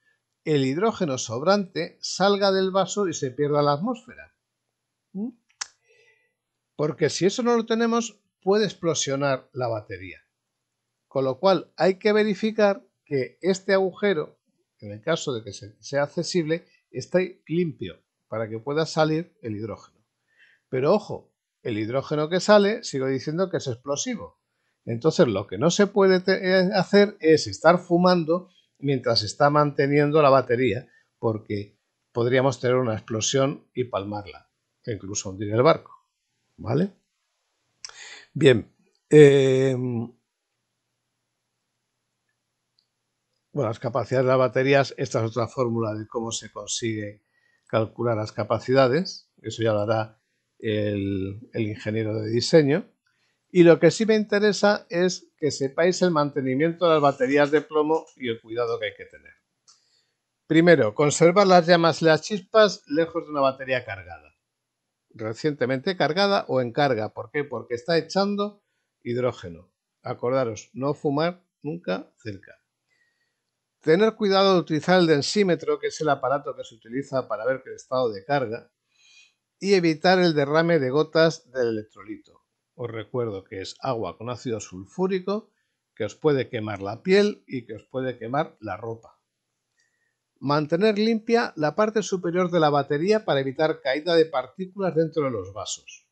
el hidrógeno sobrante salga del vaso y se pierda la atmósfera. Porque si eso no lo tenemos, puede explosionar la batería. Con lo cual hay que verificar que este agujero, en el caso de que sea accesible, esté limpio para que pueda salir el hidrógeno. Pero ojo, el hidrógeno que sale, sigo diciendo que es explosivo. Entonces lo que no se puede eh, hacer es estar fumando mientras está manteniendo la batería, porque podríamos tener una explosión y palmarla, e incluso hundir el barco. ¿Vale? Bien. Eh, bueno, las capacidades de las baterías, esta es otra fórmula de cómo se consigue calcular las capacidades, eso ya lo hará el, ingeniero de diseño. Y lo que sí me interesa es que sepáis el mantenimiento de las baterías de plomo y el cuidado que hay que tener. Primero, conservar las llamas y las chispas lejos de una batería cargada. Recientemente cargada o en carga. ¿Por qué? Porque está echando hidrógeno. Acordaros, no fumar nunca cerca. Tener cuidado de utilizar el densímetro, que es el aparato que se utiliza para ver el estado de carga, y evitar el derrame de gotas del electrolito. Os recuerdo que es agua con ácido sulfúrico, que os puede quemar la piel y que os puede quemar la ropa. Mantener limpia la parte superior de la batería para evitar caída de partículas dentro de los vasos.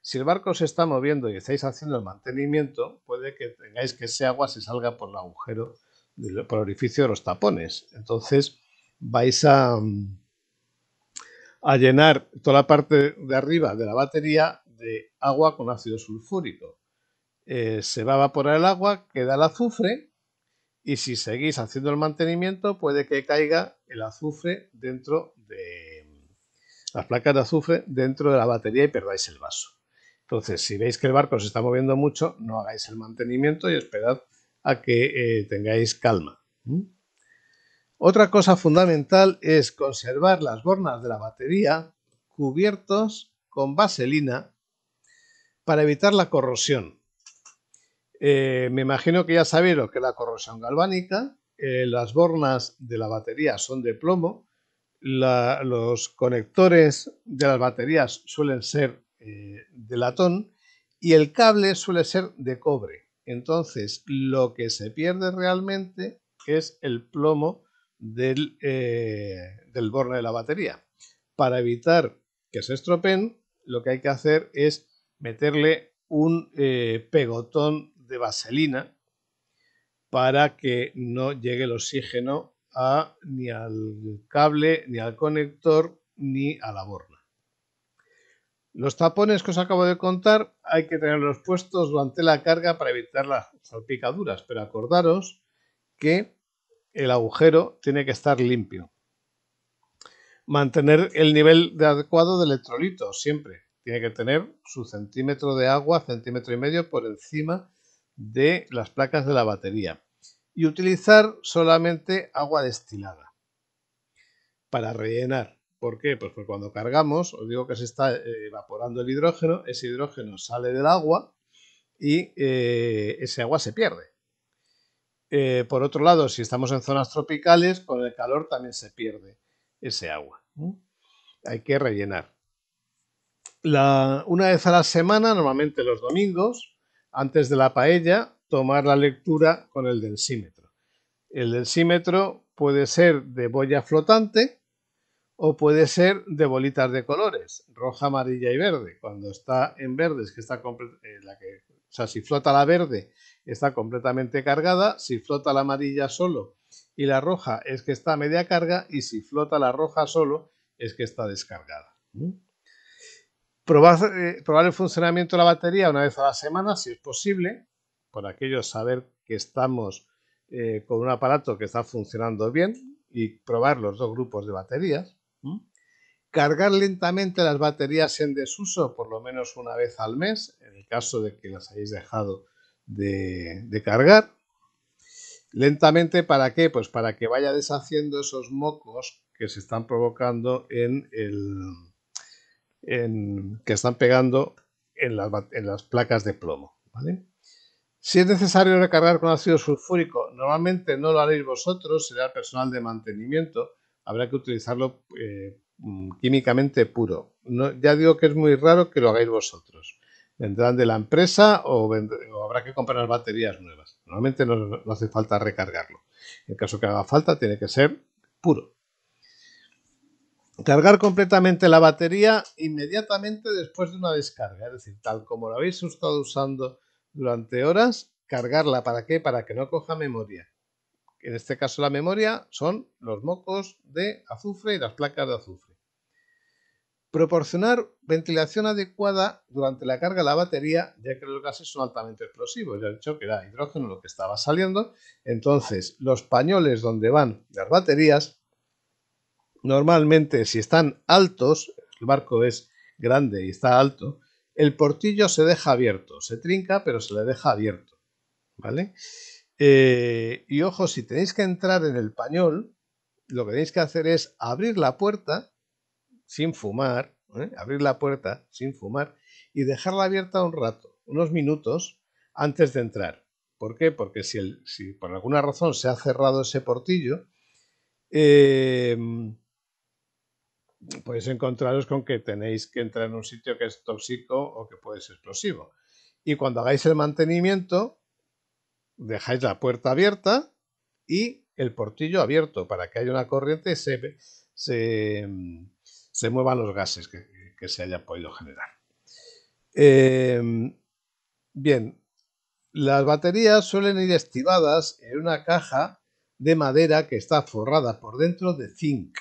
Si el barco se está moviendo y estáis haciendo el mantenimiento, puede que tengáis que ese agua se salga por el agujero por el orificio de los tapones. Entonces vais a, mm, a llenar toda la parte de arriba de la batería de agua con ácido sulfúrico. Eh, se va a evaporar el agua, queda el azufre y si seguís haciendo el mantenimiento puede que caiga el azufre dentro de las placas de azufre dentro de la batería y perdáis el vaso. Entonces, si veis que el barco se está moviendo mucho, no hagáis el mantenimiento y esperad a que eh, tengáis calma. Otra cosa fundamental es conservar las bornas de la batería cubiertos con vaselina para evitar la corrosión. Eh, me imagino que ya sabéis lo que es la corrosión galvánica. Eh, las bornas de la batería son de plomo. los conectores de las baterías suelen ser de latón y el cable suele ser de cobre. Entonces, lo que se pierde realmente es el plomo eh, del, borne de la batería. Para evitar que se estropeen, lo que hay que hacer es meterle un eh, pegotón de vaselina para que no llegue el oxígeno a, ni al cable, ni al conector, ni a la borna. Los tapones que os acabo de contar hay que tenerlos puestos durante la carga para evitar las salpicaduras, pero acordaros que el agujero tiene que estar limpio. Mantener el nivel de adecuado de electrolito siempre. Tiene que tener su centímetro de agua, centímetro y medio por encima de las placas de la batería. Y utilizar solamente agua destilada para rellenar. ¿Por qué? Pues porque cuando cargamos, os digo que se está eh, evaporando el hidrógeno, ese hidrógeno sale del agua y eh, ese agua se pierde. Eh, por otro lado, si estamos en zonas tropicales, con el calor también se pierde ese agua. Hay que rellenar. una vez a la semana, normalmente los domingos, antes de la paella, tomar la lectura con el densímetro. El densímetro puede ser de boya flotante, o puede ser de bolitas de colores, roja, amarilla y verde. Cuando está en verde es que está eh, la que, o sea, si flota la verde está completamente cargada, si flota la amarilla solo y la roja es que está a media carga y si flota la roja solo es que está descargada. Eh, probar, el funcionamiento de la batería una vez a la semana, si es posible, por aquellos saber que estamos eh, con un aparato que está funcionando bien y probar los dos grupos de baterías. Cargar lentamente las baterías en desuso por lo menos una vez al mes, en el caso de que las hayáis dejado de, cargar. Lentamente, ¿para qué? Pues para que vaya deshaciendo esos mocos que se están provocando en el. que están pegando en las, placas de plomo. Si es necesario recargar con ácido sulfúrico, normalmente no lo haréis vosotros, será el personal de mantenimiento, habrá que utilizarlo eh, mm, químicamente puro. ya digo que es muy raro que lo hagáis vosotros. Vendrán de la empresa o, habrá que comprar baterías nuevas. Normalmente no, hace falta recargarlo. En caso que haga falta, tiene que ser puro. Cargar completamente la batería inmediatamente después de una descarga, es decir, tal como lo habéis estado usando durante horas, cargarla. ¿Para qué? Para que no coja memoria en este caso la memoria, son los mocos de azufre y las placas de azufre. Proporcionar ventilación adecuada durante la carga de la batería, ya que los gases son altamente explosivos. Ya he dicho que era hidrógeno lo que estaba saliendo. Entonces, los pañoles donde van las baterías, normalmente si están altos, el barco es grande y está alto, el portillo se deja abierto. Se trinca, pero se le deja abierto. ¿Vale? Eh, y ojo, si tenéis que entrar en el pañol, lo que tenéis que hacer es abrir la puerta sin fumar, ¿eh? abrir la puerta sin fumar y dejarla abierta un rato, unos minutos antes de entrar. ¿Por qué? Porque si, por alguna razón se ha cerrado ese portillo, em, podéis encontraros con que tenéis que entrar en un sitio que es tóxico o que puede ser explosivo. Y cuando hagáis el mantenimiento, dejáis la puerta abierta y el portillo abierto para que haya una corriente y se, muevan los gases que, se hayan podido generar. Em, bien, las baterías suelen ir estivadas en una caja de madera que está forrada por dentro de zinc.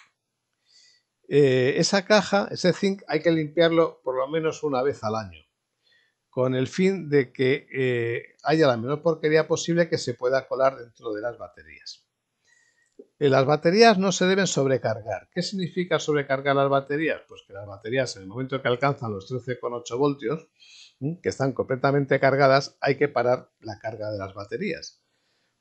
Eh, esa caja, ese zinc, hay que limpiarlo por lo menos una vez al año con el fin de que eh, haya la menor porquería posible que se pueda colar dentro de las baterías. Eh, las baterías no se deben sobrecargar. ¿Qué significa sobrecargar las baterías? Pues que las baterías en el momento que alcanzan los 13,8 voltios, que están completamente cargadas, hay que parar la carga de las baterías.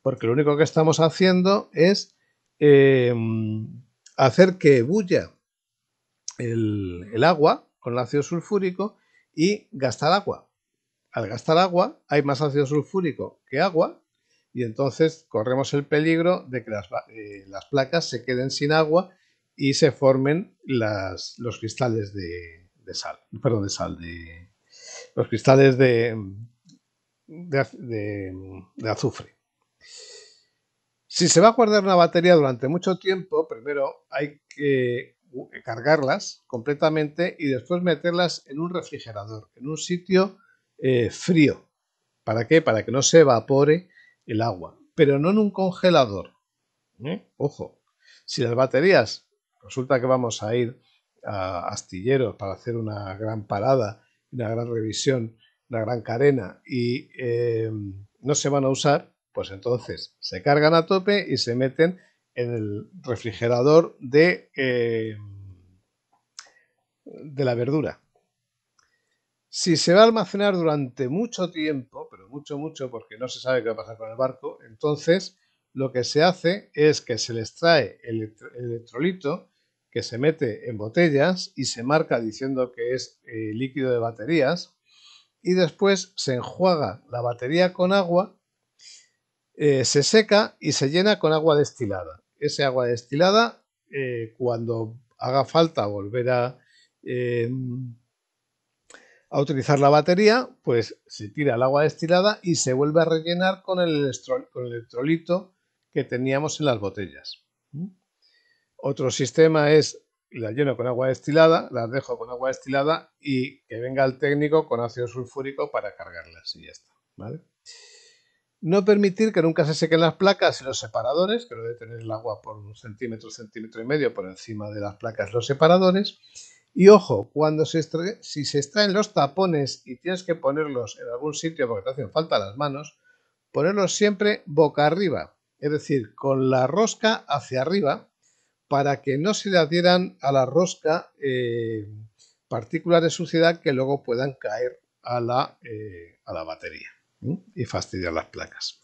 Porque lo único que estamos haciendo es em, hacer que bulla el, agua con el ácido sulfúrico y gastar agua al gastar agua hay más ácido sulfúrico que agua y entonces corremos el peligro de que las, eh, placas se queden sin agua y se formen las, los cristales de, sal, perdón, de sal, de los cristales de, de azufre. Si se va a guardar una batería durante mucho tiempo, primero hay que cargarlas completamente y después meterlas en un refrigerador, en un sitio eh, frío. ¿Para qué? Para que no se evapore el agua. Pero no en un congelador. ¿eh? Ojo, si las baterías resulta que vamos a ir a astilleros para hacer una gran parada, una gran revisión, una gran carena y eh, no se van a usar, pues entonces se cargan a tope y se meten en el refrigerador de, de la verdura. Si se va a almacenar durante mucho tiempo, pero mucho, mucho, porque no se sabe qué va a pasar con el barco, entonces lo que se hace es que se les trae el electrolito que se mete en botellas y se marca diciendo que es eh, líquido de baterías y después se enjuaga la batería con agua, eh, se seca y se llena con agua destilada. Ese agua destilada, eh, cuando haga falta volver a a utilizar la batería, pues se tira el agua destilada y se vuelve a rellenar con el, electrolito que teníamos en las botellas. ¿Mm? Otro sistema es la lleno con agua destilada, la dejo con agua destilada y que venga el técnico con ácido sulfúrico para cargarlas y ya está. No permitir que nunca se sequen las placas y los separadores, que lo debe tener el agua por un centímetro, centímetro y medio por encima de las placas los separadores y ojo, cuando se si se extraen los tapones y tienes que ponerlos en algún sitio porque te hacen falta las manos, ponerlos siempre boca arriba, es decir, con la rosca hacia arriba, para que no se le adhieran a la rosca eh, partículas de suciedad que luego puedan caer a la, eh, batería y fastidiar las placas.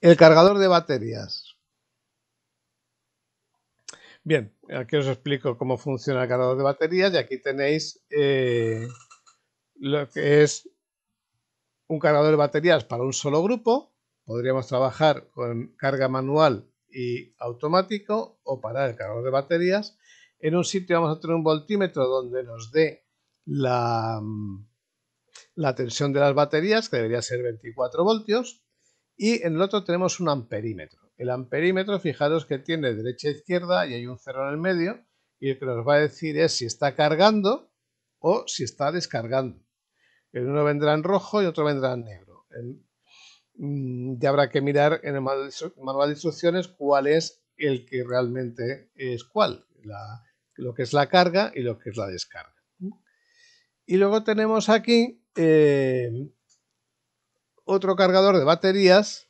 El cargador de baterías Bien, aquí os explico cómo funciona el cargador de baterías y aquí tenéis eh, lo que es un cargador de baterías para un solo grupo. Podríamos trabajar con carga manual y automático o para el cargador de baterías. En un sitio vamos a tener un voltímetro donde nos dé la, mm, la tensión de las baterías, que debería ser 24 voltios, y en el otro tenemos un amperímetro. El amperímetro, fijaros que tiene derecha e izquierda y hay un cero en el medio y el que nos va a decir es si está cargando o si está descargando. El uno vendrá en rojo y otro vendrá en negro. Mm, ya habrá que mirar en el manual de instrucciones cuál es el que realmente es cuál, lo que es la carga y lo que es la descarga. Y luego tenemos aquí eh, otro cargador de baterías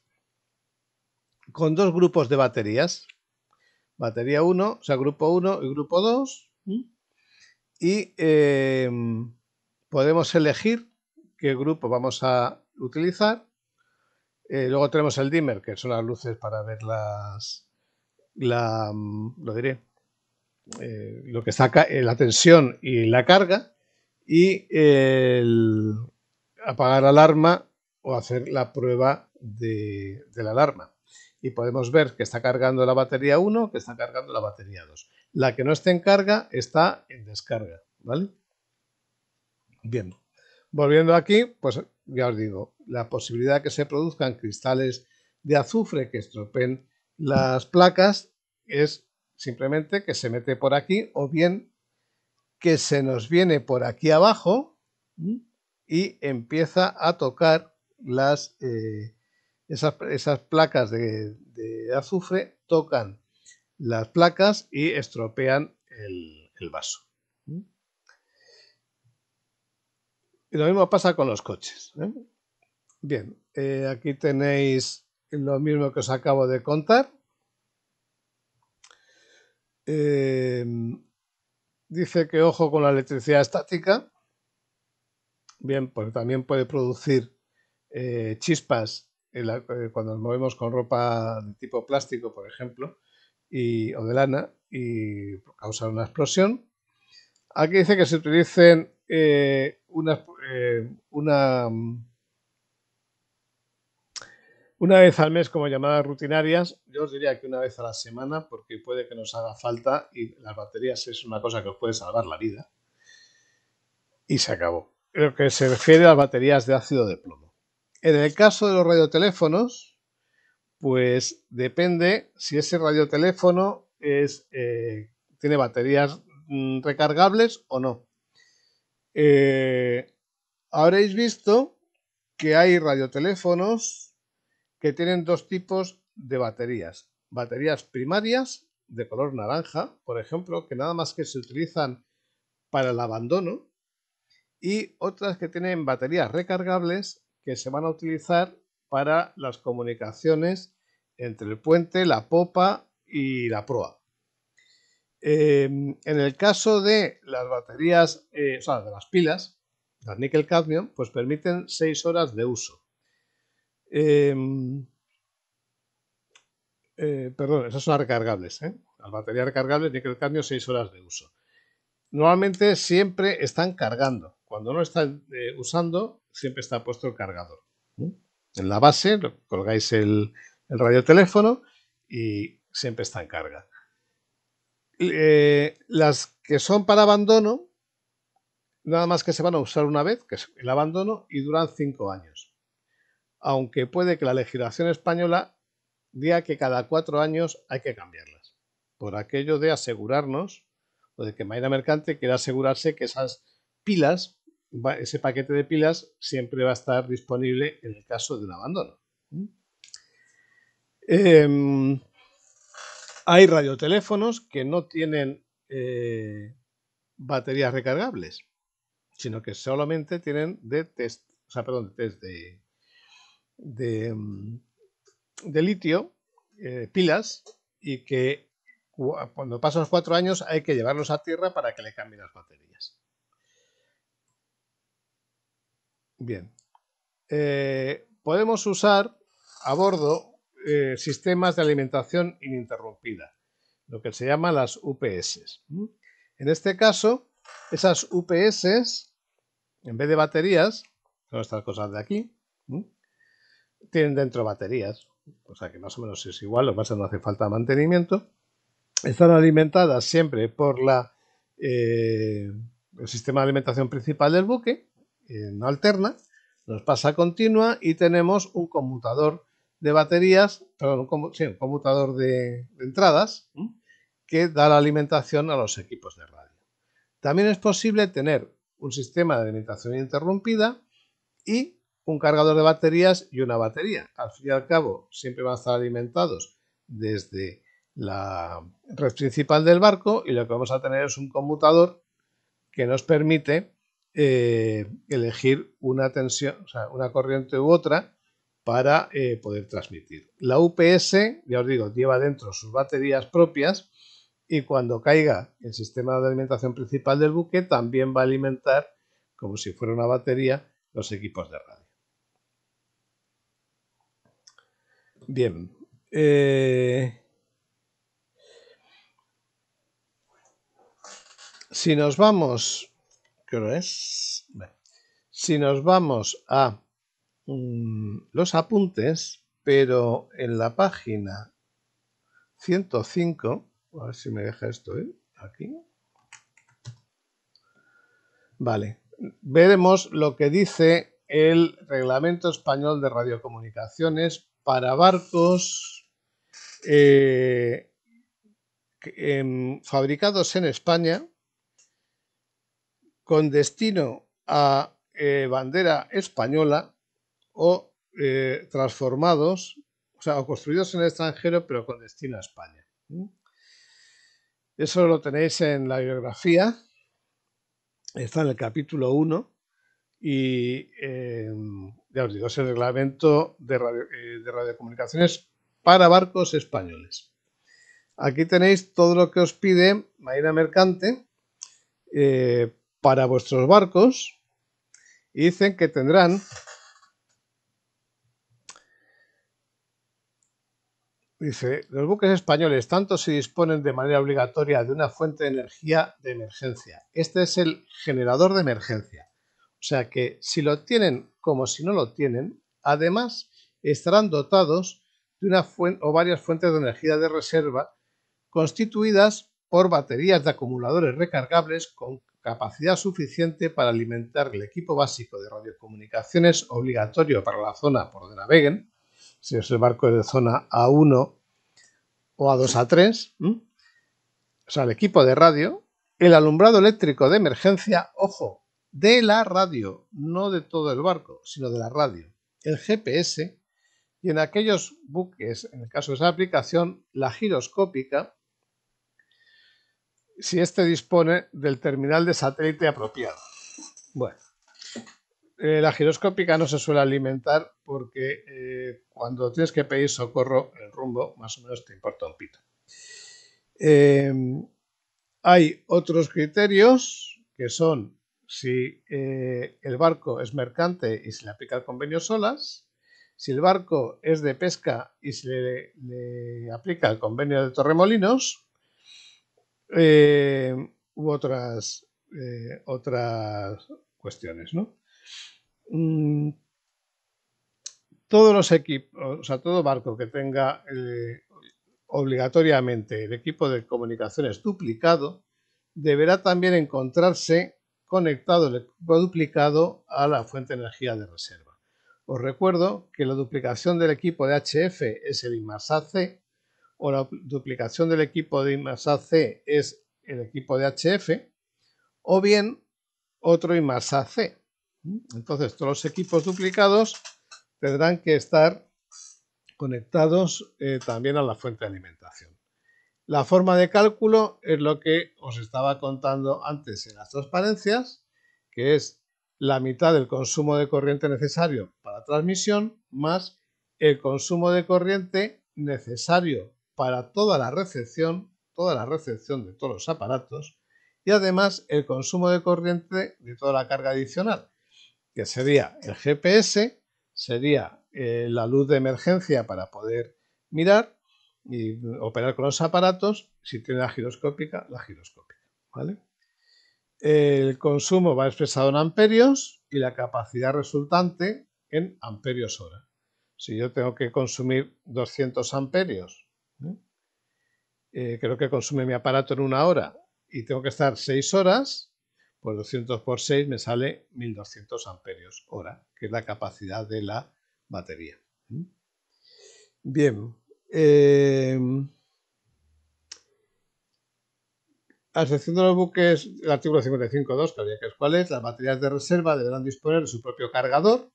con dos grupos de baterías. Batería 1, o sea, grupo 1 y grupo 2. Y eh, podemos elegir qué grupo vamos a utilizar. Eh, luego tenemos el dimmer, que son las luces para ver las. La, lo diré. Eh, lo que saca la tensión y la carga. Y apagar alarma o hacer la prueba de la alarma y podemos ver que está cargando la batería 1, que está cargando la batería 2. La que no esté en carga está en descarga, ¿vale? Bien, volviendo aquí, pues ya os digo, la posibilidad de que se produzcan cristales de azufre que estropeen las placas es simplemente que se mete por aquí o bien que se nos viene por aquí abajo y empieza a tocar las... Eh, esas, placas de, azufre tocan las placas y estropean el, vaso. Y lo mismo pasa con los coches. ¿eh? Bien, eh, aquí tenéis lo mismo que os acabo de contar. Em, dice que ojo con la electricidad estática. Bien, pues también puede producir eh, chispas eh, cuando nos movemos con ropa de tipo plástico, por ejemplo, o de lana, y causar una explosión. Aquí dice que se utilicen eh, una, eh, una, una vez al mes como llamadas rutinarias. Yo os diría que una vez a la semana, porque puede que nos haga falta y las baterías es una cosa que os puede salvar la vida. Y se acabó. Lo que se refiere a las baterías de ácido de plomo. En el caso de los radioteléfonos, pues depende si ese radioteléfono eh, tiene baterías mm, recargables o no. Eh, habréis visto que hay radioteléfonos que tienen dos tipos de baterías. Baterías primarias de color naranja, por ejemplo, que nada más que se utilizan para el abandono, y otras que tienen baterías recargables que se van a utilizar para las comunicaciones entre el puente, la popa y la proa. Em, en el caso de las baterías, eh, o sea, de las pilas, las níquel cadmio, pues permiten 6 horas de uso. Em, eh, perdón, esas son las recargables. ¿eh? Las baterías recargables, níquel cadmio, 6 horas de uso. Normalmente siempre están cargando. Cuando no están usando, siempre está puesto el cargador. En la base colgáis el, el radioteléfono y siempre está en carga. Eh, las que son para abandono, nada más que se van a usar una vez, que es el abandono, y duran cinco años. Aunque puede que la legislación española diga que cada cuatro años hay que cambiarlas, por aquello de asegurarnos, o de que Mayra Mercante quiera asegurarse que esas pilas ese paquete de pilas siempre va a estar disponible en el caso de un abandono. Em, hay radioteléfonos que no tienen eh, baterías recargables, sino que solamente tienen de test, o sea, perdón, de em, de, litio, eh, pilas, y que cuando pasan los cuatro años hay que llevarlos a tierra para que le cambien las baterías. Bien. Eh, podemos usar a bordo eh, sistemas de alimentación ininterrumpida, lo que se llama las UPS. ¿Mm? En este caso, esas UPS, en vez de baterías, son estas cosas de aquí, ¿Mm? tienen dentro baterías, o sea que más o menos es igual, lo que pasa no hace falta mantenimiento. Están alimentadas siempre por la, eh, el sistema de alimentación principal del buque no alterna, nos pasa continua y tenemos un conmutador de baterías, perdón, un, sí, un conmutador de, entradas ¿Mm? que da la alimentación a los equipos de radio. También es posible tener un sistema de alimentación interrumpida y un cargador de baterías y una batería. Al fin y al cabo, siempre van a estar alimentados desde la red principal del barco y lo que vamos a tener es un conmutador que nos permite eh, elegir una tensión, o sea, una corriente u otra para eh, poder transmitir. La UPS, ya os digo, lleva dentro sus baterías propias y cuando caiga el sistema de alimentación principal del buque también va a alimentar, como si fuera una batería, los equipos de radio. Bien. Eh, si nos vamos Creo es? Si nos vamos a mm, los apuntes, pero en la página 105, a ver si me deja esto, ¿eh? Aquí. Vale, veremos lo que dice el Reglamento Español de Radiocomunicaciones para barcos eh, em, fabricados en España con destino a eh, bandera española o eh, transformados, o sea, o construidos en el extranjero pero con destino a España. Eso lo tenéis en la biografía, está en el capítulo 1 y em, ya os digo, es el reglamento eh, de, radiocomunicaciones para barcos españoles. Aquí tenéis todo lo que os pide Marina Mercante para vuestros barcos y dicen que tendrán Dice, los buques españoles tanto se disponen de manera obligatoria de una fuente de energía de emergencia. Este es el generador de emergencia. O sea que si lo tienen como si no lo tienen, además estarán dotados de una fuente o varias fuentes de energía de reserva constituidas por baterías de acumuladores recargables con capacidad suficiente para alimentar el equipo básico de radiocomunicaciones obligatorio para la zona por donde naveguen, si es el barco de zona A1 o A2 A3, o sea, el equipo de radio, el alumbrado eléctrico de emergencia, ojo, de la radio, no de todo el barco, sino de la radio, el GPS y en aquellos buques, en el caso de esa aplicación, la giroscópica, si éste dispone del terminal de satélite apropiado. Bueno, eh, la giroscópica no se suele alimentar porque eh, cuando tienes que pedir socorro, el rumbo más o menos te importa un pito. Eh, hay otros criterios que son si el barco es mercante y se le aplica el convenio solas, si el barco es de pesca y se le aplica el convenio de Torremolinos, eh, u otras, eh, otras cuestiones, ¿no? Mm, todos los equipos, o sea, todo barco que tenga eh, obligatoriamente el equipo de comunicaciones duplicado, deberá también encontrarse conectado el equipo duplicado a la fuente de energía de reserva. Os recuerdo que la duplicación del equipo de HF es el Inmarsat C o la duplicación del equipo de I más AC es el equipo de HF, o bien otro I más AC. Entonces, todos los equipos duplicados tendrán que estar conectados eh, también a la fuente de alimentación. La forma de cálculo es lo que os estaba contando antes en las transparencias, que es la mitad del consumo de corriente necesario para transmisión más el consumo de corriente necesario para toda la recepción, toda la recepción de todos los aparatos y además el consumo de corriente de toda la carga adicional, que sería el GPS, sería eh, la luz de emergencia para poder mirar y operar con los aparatos, si tiene la giroscópica, la giroscópica, El consumo va expresado en amperios y la capacidad resultante en amperios hora. Si yo tengo que consumir 200 amperios eh, creo que consume mi aparato en una hora y tengo que estar 6 horas, pues 200 por 6 me sale 1200 amperios hora, que es la capacidad de la batería. Bien. Em, a excepción de los buques, el artículo 55.2, que habría que es cuál es, las baterías de reserva deberán disponer de su propio cargador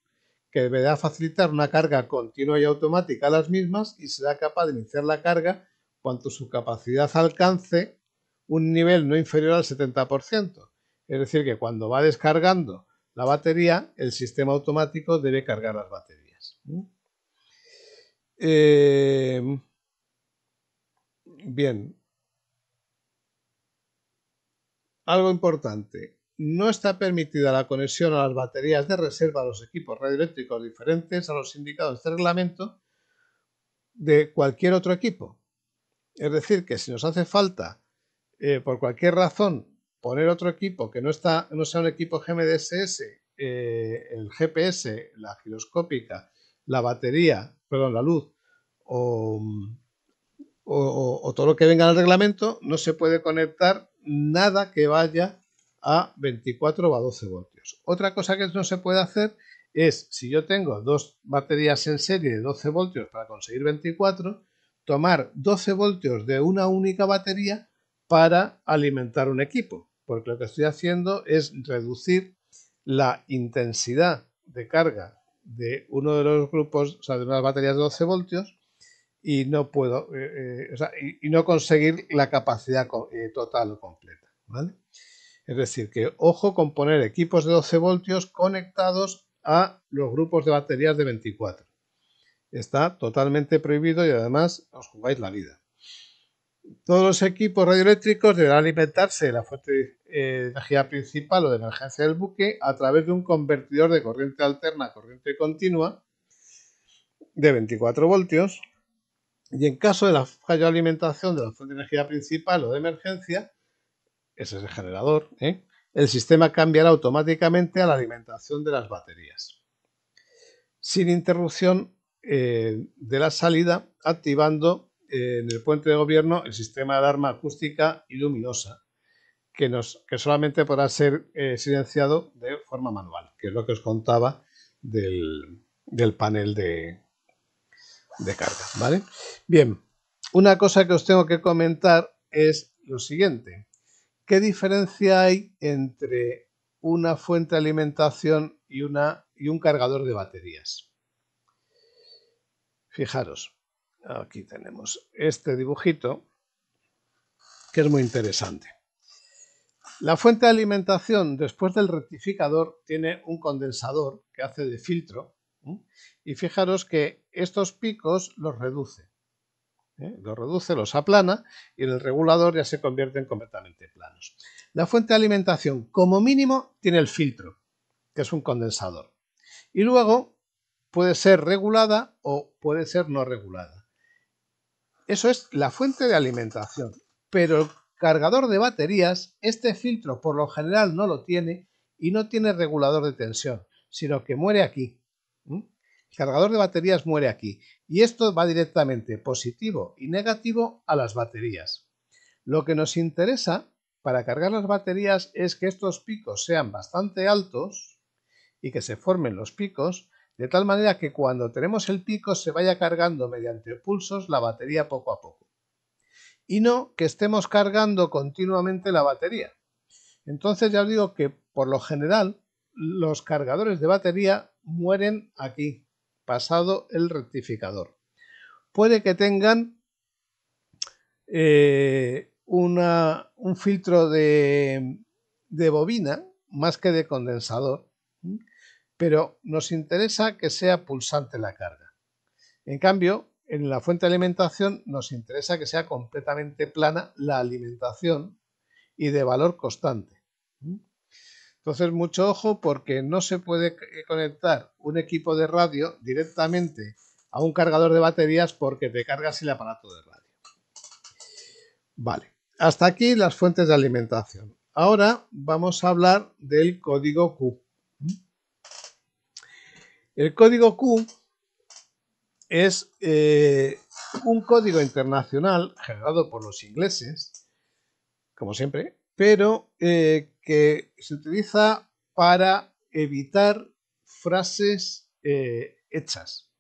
que deberá facilitar una carga continua y automática a las mismas y será capaz de iniciar la carga cuanto su capacidad alcance un nivel no inferior al 70%. Es decir, que cuando va descargando la batería, el sistema automático debe cargar las baterías. Em, bien. Algo importante. No está permitida la conexión a las baterías de reserva a los equipos radioeléctricos diferentes a los indicados en este reglamento de cualquier otro equipo. Es decir, que si nos hace falta, eh, por cualquier razón, poner otro equipo que no, está, no sea un equipo GMDSS, eh, el GPS, la giroscópica, la batería, perdón, la luz o, o todo lo que venga en el reglamento, no se puede conectar nada que vaya a 24 o a 12 voltios. Otra cosa que no se puede hacer es, si yo tengo dos baterías en serie de 12 voltios para conseguir 24, tomar 12 voltios de una única batería para alimentar un equipo, porque lo que estoy haciendo es reducir la intensidad de carga de uno de los grupos, o sea, de unas baterías de 12 voltios, y no puedo, eh, eh, o sea, y, no conseguir la capacidad eh, total o completa, es decir, que ojo con poner equipos de 12 voltios conectados a los grupos de baterías de 24. Está totalmente prohibido y además os jugáis la vida. Todos los equipos radioeléctricos deberán alimentarse de la fuente de eh, energía principal o de emergencia del buque a través de un convertidor de corriente alterna a corriente continua de 24 voltios y en caso de la falla de alimentación de la fuente de energía principal o de emergencia, ese es el generador, ¿eh? el sistema cambiará automáticamente a la alimentación de las baterías, sin interrupción eh, de la salida, activando eh, en el puente de gobierno el sistema de alarma acústica y luminosa, que, nos, que solamente podrá ser silenciado de forma manual, que es lo que os contaba del, del panel de, de carga, ¿vale? Bien, una cosa que os tengo que comentar es lo siguiente. ¿Qué diferencia hay entre una fuente de alimentación y, una, y un cargador de baterías? Fijaros, aquí tenemos este dibujito que es muy interesante. La fuente de alimentación después del rectificador tiene un condensador que hace de filtro y fijaros que estos picos los reduce. ¿eh? lo reduce, los aplana y en el regulador ya se convierten completamente planos. La fuente de alimentación como mínimo tiene el filtro, que es un condensador. Y luego puede ser regulada o puede ser no regulada. Eso es la fuente de alimentación. Pero el cargador de baterías, este filtro por lo general no lo tiene y no tiene regulador de tensión, sino que muere aquí cargador de baterías muere aquí y esto va directamente positivo y negativo a las baterías. Lo que nos interesa para cargar las baterías es que estos picos sean bastante altos y que se formen los picos de tal manera que cuando tenemos el pico se vaya cargando mediante pulsos la batería poco a poco. Y no que estemos cargando continuamente la batería. Entonces ya os digo que por lo general los cargadores de batería mueren aquí, pasado el rectificador. Puede que tengan eh, un filtro de, de bobina más que de condensador, pero nos interesa que sea pulsante la carga. En cambio, en la fuente de alimentación nos interesa que sea completamente plana la alimentación y de valor constante. Entonces, mucho ojo porque no se puede eh, conectar un equipo de radio directamente a un cargador de baterías porque te cargas el aparato de radio. Vale, hasta aquí las fuentes de alimentación. Ahora vamos a hablar del código Q. El código Q es eh, un código internacional generado por los ingleses, como siempre, pero eh, que se utiliza para evitar frases eh, hechas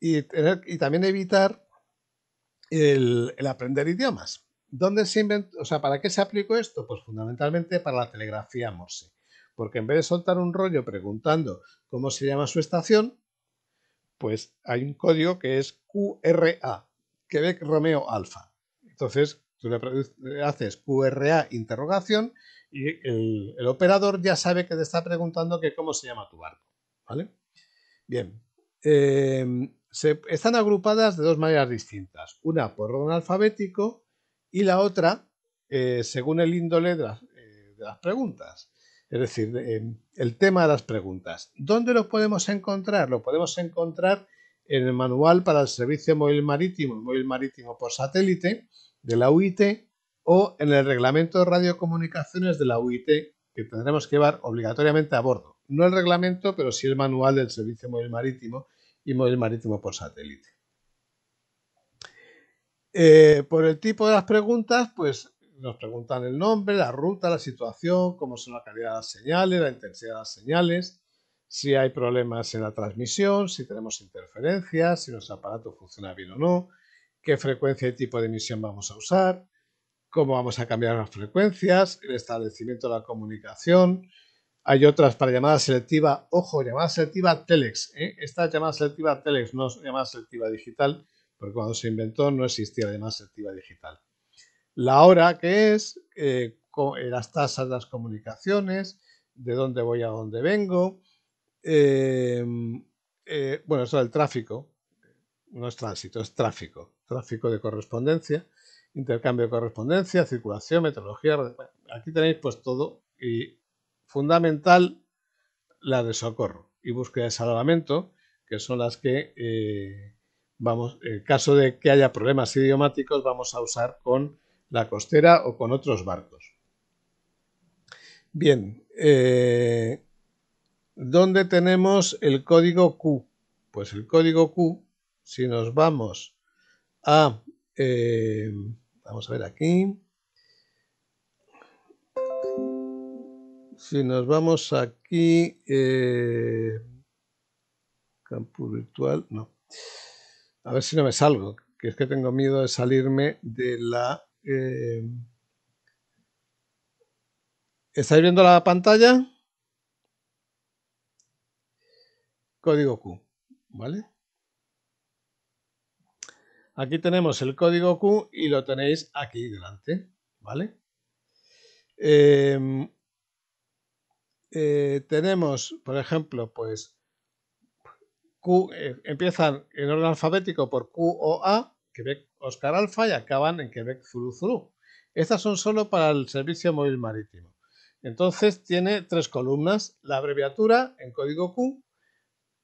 eh, y, también evitar el, aprender idiomas. ¿Dónde O sea, ¿para qué se aplicó esto? Pues fundamentalmente para la telegrafía Morse. Porque en vez de soltar un rollo preguntando cómo se llama su estación, pues hay un código que es QRA, Quebec Romeo Alpha. Entonces, Tú le haces QRA interrogación y el, operador ya sabe que te está preguntando cómo se llama tu barco. ¿Vale? Bien. Em, están agrupadas de dos maneras distintas. Una por orden alfabético y la otra eh, según el índole de las, eh, preguntas. Es decir, em, el tema de las preguntas. ¿Dónde lo podemos encontrar? Lo podemos encontrar en el manual para el servicio móvil marítimo móvil marítimo por satélite, de la UIT o en el reglamento de radiocomunicaciones de la UIT que tendremos que llevar obligatoriamente a bordo. No el reglamento, pero sí el manual del servicio móvil marítimo y móvil marítimo por satélite. Eh, por el tipo de las preguntas, pues nos preguntan el nombre, la ruta, la situación, cómo son la calidad de las señales, la intensidad de las señales, si hay problemas en la transmisión, si tenemos interferencias, si nuestro aparato funciona bien o no, qué frecuencia y tipo de emisión vamos a usar, cómo vamos a cambiar las frecuencias, el establecimiento de la comunicación. Hay otras para llamada selectiva, ojo, llamada selectiva Telex. ¿eh? Esta llamada selectiva Telex no es llamada selectiva digital, porque cuando se inventó no existía la llamada selectiva digital. La hora que es, eh, eh, las tasas de las comunicaciones, de dónde voy a dónde vengo. bueno, eso el tráfico, no es tránsito, es tráfico. Tráfico de correspondencia, intercambio de correspondencia, circulación, metodología. Aquí tenéis pues todo y fundamental la de socorro y búsqueda de salvamento, que son las que eh, vamos, en caso de que haya problemas idiomáticos, vamos a usar con la costera o con otros barcos. Bien, eh, ¿dónde tenemos el código Q? Pues el código Q si nos vamos a... Eh, vamos a ver aquí. Si nos vamos aquí... Eh, campus virtual, no. A ver si no me salgo, que es que tengo miedo de salirme de la... Eh, ¿Estáis viendo la pantalla? Código Q, ¿vale? Aquí tenemos el código Q y lo tenéis aquí delante, ¿vale? Em, eh, tenemos, por ejemplo, pues Q, eh, empiezan en orden alfabético por Q o A, Quebec Oscar Alfa y acaban en Quebec Zulu Zulu. Estas son solo para el servicio móvil marítimo. Entonces tiene tres columnas, la abreviatura en código Q,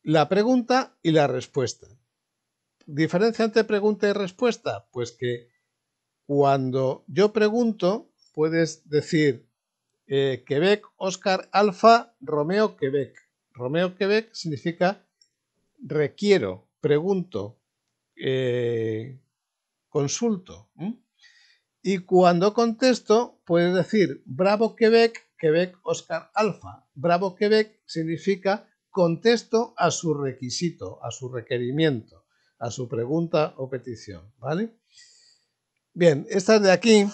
la pregunta y la respuesta diferencia entre pregunta y respuesta? Pues que cuando yo pregunto, puedes decir eh, Quebec, Oscar, Alfa, Romeo, Quebec. Romeo, Quebec significa requiero, pregunto, eh, consulto. Y cuando contesto, puedes decir Bravo, Quebec, Quebec, Oscar, Alfa. Bravo, Quebec significa contesto a su requisito, a su requerimiento a su pregunta o petición, ¿vale? Bien, estas de aquí,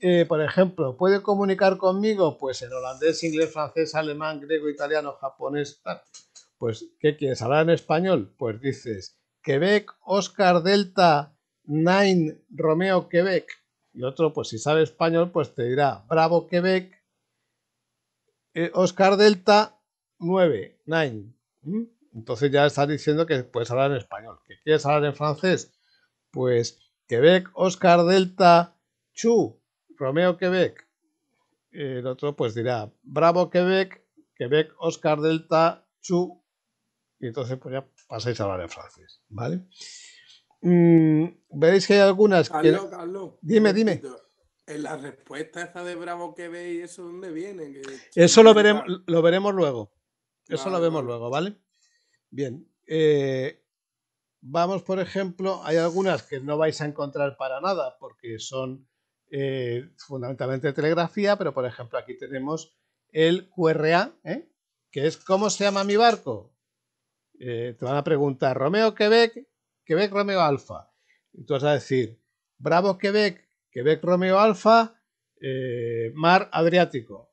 eh, por ejemplo, puede comunicar conmigo, pues en holandés, inglés, francés, alemán, griego, italiano, japonés, Pues, ¿qué quieres? ¿Hablar en español? Pues dices, Quebec, Oscar, Delta, Nine, Romeo, Quebec. Y otro, pues si sabe español, pues te dirá, bravo, Quebec, eh, Oscar, Delta, 9, Nine. ¿Mm? Entonces ya está diciendo que puedes hablar en español. ¿Que quieres hablar en francés? Pues Quebec, Oscar Delta, Chu, Romeo Quebec. El otro pues dirá Bravo Quebec, Quebec, Oscar Delta, Chu. Y entonces pues ya pasáis a hablar en francés, ¿vale? Mm, Veréis que hay algunas... que... dime, dime. En la respuesta esa de Bravo Quebec y eso, ¿dónde viene? Eso lo veremos, lo veremos luego. Eso lo vemos luego, ¿vale? Bien. Eh, vamos, por ejemplo, hay algunas que no vais a encontrar para nada porque son eh, fundamentalmente telegrafía, pero por ejemplo aquí tenemos el QRA, ¿eh? que es cómo se llama mi barco. te van a preguntar Romeo Quebec, Quebec Romeo Alfa. Y tú vas a decir Bravo Quebec, Quebec Romeo Alfa, Mar Adriático.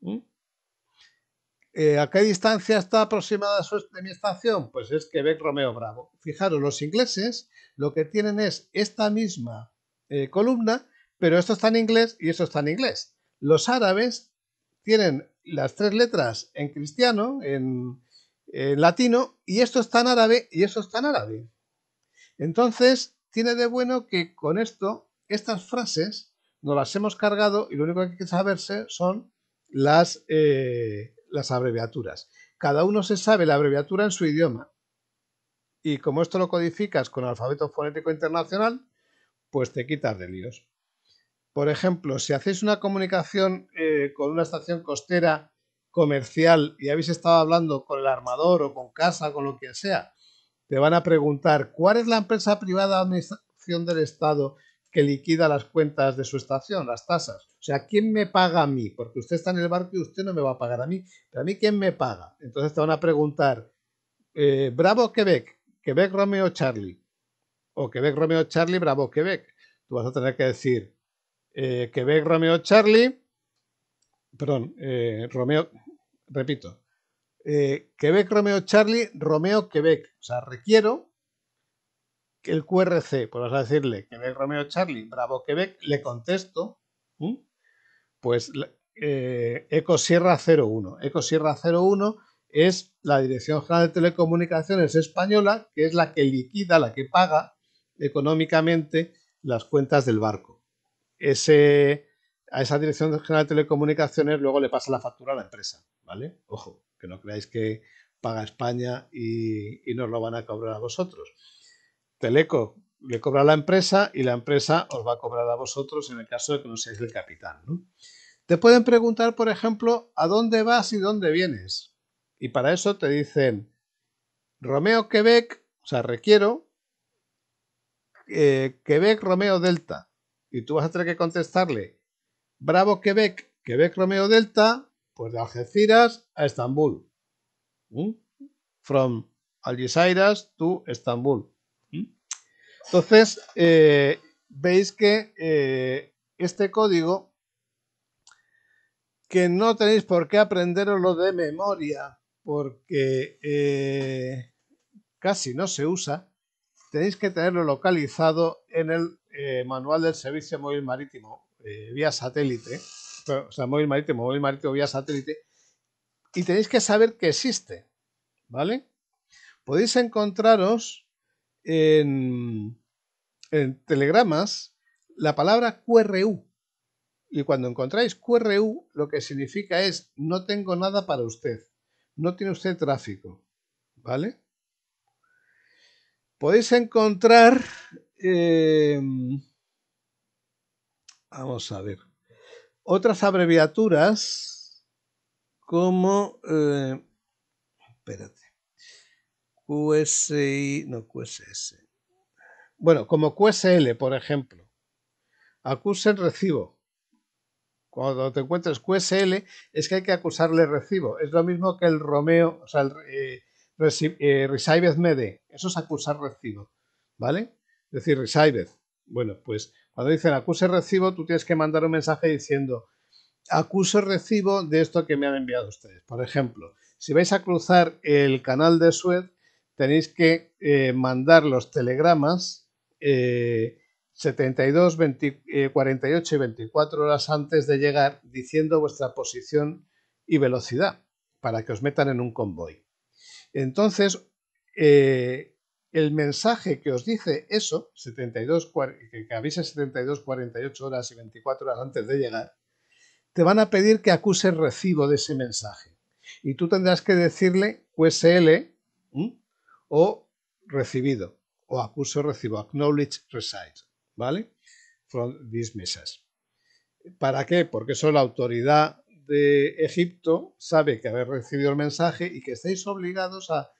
¿Mm? Eh, ¿A qué distancia está aproximada de mi estación? Pues es que ve Romeo Bravo. Fijaros, los ingleses lo que tienen es esta misma eh, columna, pero esto está en inglés y esto está en inglés. Los árabes tienen las tres letras en cristiano, en, latino, y esto está en árabe y esto está en árabe. Entonces, tiene de bueno que con esto, estas frases, nos las hemos cargado y lo único que hay que saberse son las... Eh, las abreviaturas. Cada uno se sabe la abreviatura en su idioma. Y como esto lo codificas con el alfabeto fonético internacional, pues te quitas de líos. Por ejemplo, si hacéis una comunicación eh, con una estación costera comercial y habéis estado hablando con el armador o con casa, con lo que sea, te van a preguntar cuál es la empresa privada de administración del Estado que liquida las cuentas de su estación, las tasas. O sea, ¿quién me paga a mí? Porque usted está en el barco y usted no me va a pagar a mí. Pero a mí, ¿quién me paga? Entonces te van a preguntar, eh, Bravo Quebec, Quebec Romeo Charlie, o Quebec Romeo Charlie, Bravo Quebec. Tú vas a tener que decir, eh, Quebec Romeo Charlie, perdón, eh, Romeo, repito, Quebec Romeo Charlie, Romeo Quebec. O sea, requiero el QRC, pues vas a decirle Quebec Romeo Charlie, Bravo Quebec, le contesto, pues eh, sierra 01. sierra 01 es la Dirección General de Telecomunicaciones Española, que es la que liquida, la que paga económicamente las cuentas del barco. Ese, a esa Dirección General de Telecomunicaciones luego le pasa la factura a la empresa, ¿vale? Ojo, que no creáis que paga España y, y nos lo van a cobrar a vosotros Teleco le cobra a la empresa y la empresa os va a cobrar a vosotros en el caso de que no seáis el capitán. Te pueden preguntar, por ejemplo, a dónde vas y dónde vienes. Y para eso te dicen Romeo Quebec, o sea, requiero eh, Quebec Romeo Delta. Y tú vas a tener que contestarle Bravo Quebec, Quebec Romeo Delta, pues de Algeciras a Estambul. ¿Mm? From Algeciras to Estambul. Entonces, eh, veis que eh, este código, que no tenéis por qué aprenderlo de memoria, porque eh, casi no se usa, tenéis que tenerlo localizado en el manual del servicio móvil marítimo vía satélite, o sea, móvil marítimo, móvil marítimo vía satélite, y tenéis que saber que existe, ¿vale? Podéis encontraros en, telegramas la palabra QRU. Y cuando encontráis QRU, lo que significa es no tengo nada para usted. No tiene usted tráfico. ¿Vale? Podéis encontrar... Eh, vamos a ver. Otras abreviaturas como... Eh, espérate. QSI, no QSS. Bueno, como QSL, por ejemplo. el recibo. Cuando te encuentres QSL, es que hay que acusarle recibo. Es lo mismo que el Romeo, o sea, el eh, eh me Eso es acusar recibo. ¿Vale? Es decir, recibed. Bueno, pues cuando dicen acuse recibo, tú tienes que mandar un mensaje diciendo acuse recibo de esto que me han enviado ustedes. Por ejemplo, si vais a cruzar el canal de Suez, tenéis que eh, mandar los telegramas 72, eh, 48 y 24 eh, horas antes de llegar diciendo vuestra posición y velocidad para que os metan en un convoy. Entonces, el mensaje que os dice eso, 72, que avise 72, 48 horas y 24 horas antes de llegar, te van a pedir que acuses recibo de ese mensaje. Y tú tendrás que decirle QSL pues, o recibido o acuso recibo, acknowledge reside, ¿vale? From these mesas. ¿Para qué? Porque eso la autoridad de Egipto sabe que habéis recibido el mensaje y que estáis obligados a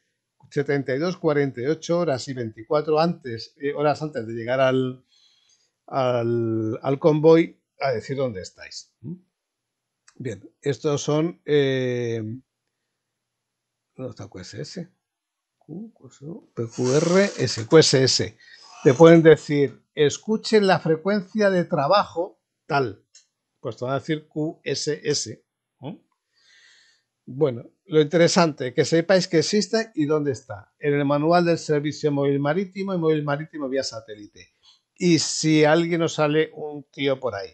72, 48 horas y 24 antes, eh, horas antes de llegar al, al, al, convoy a decir dónde estáis. Bien, estos son... Eh, ¿Dónde está QSS? PQR, SQSS. Te pueden decir, escuchen la frecuencia de trabajo tal. Pues te van a decir QSS. ¿eh? Bueno, lo interesante, que sepáis que existe y dónde está. En el manual del servicio móvil marítimo y móvil marítimo vía satélite. Y si alguien os sale un tío por ahí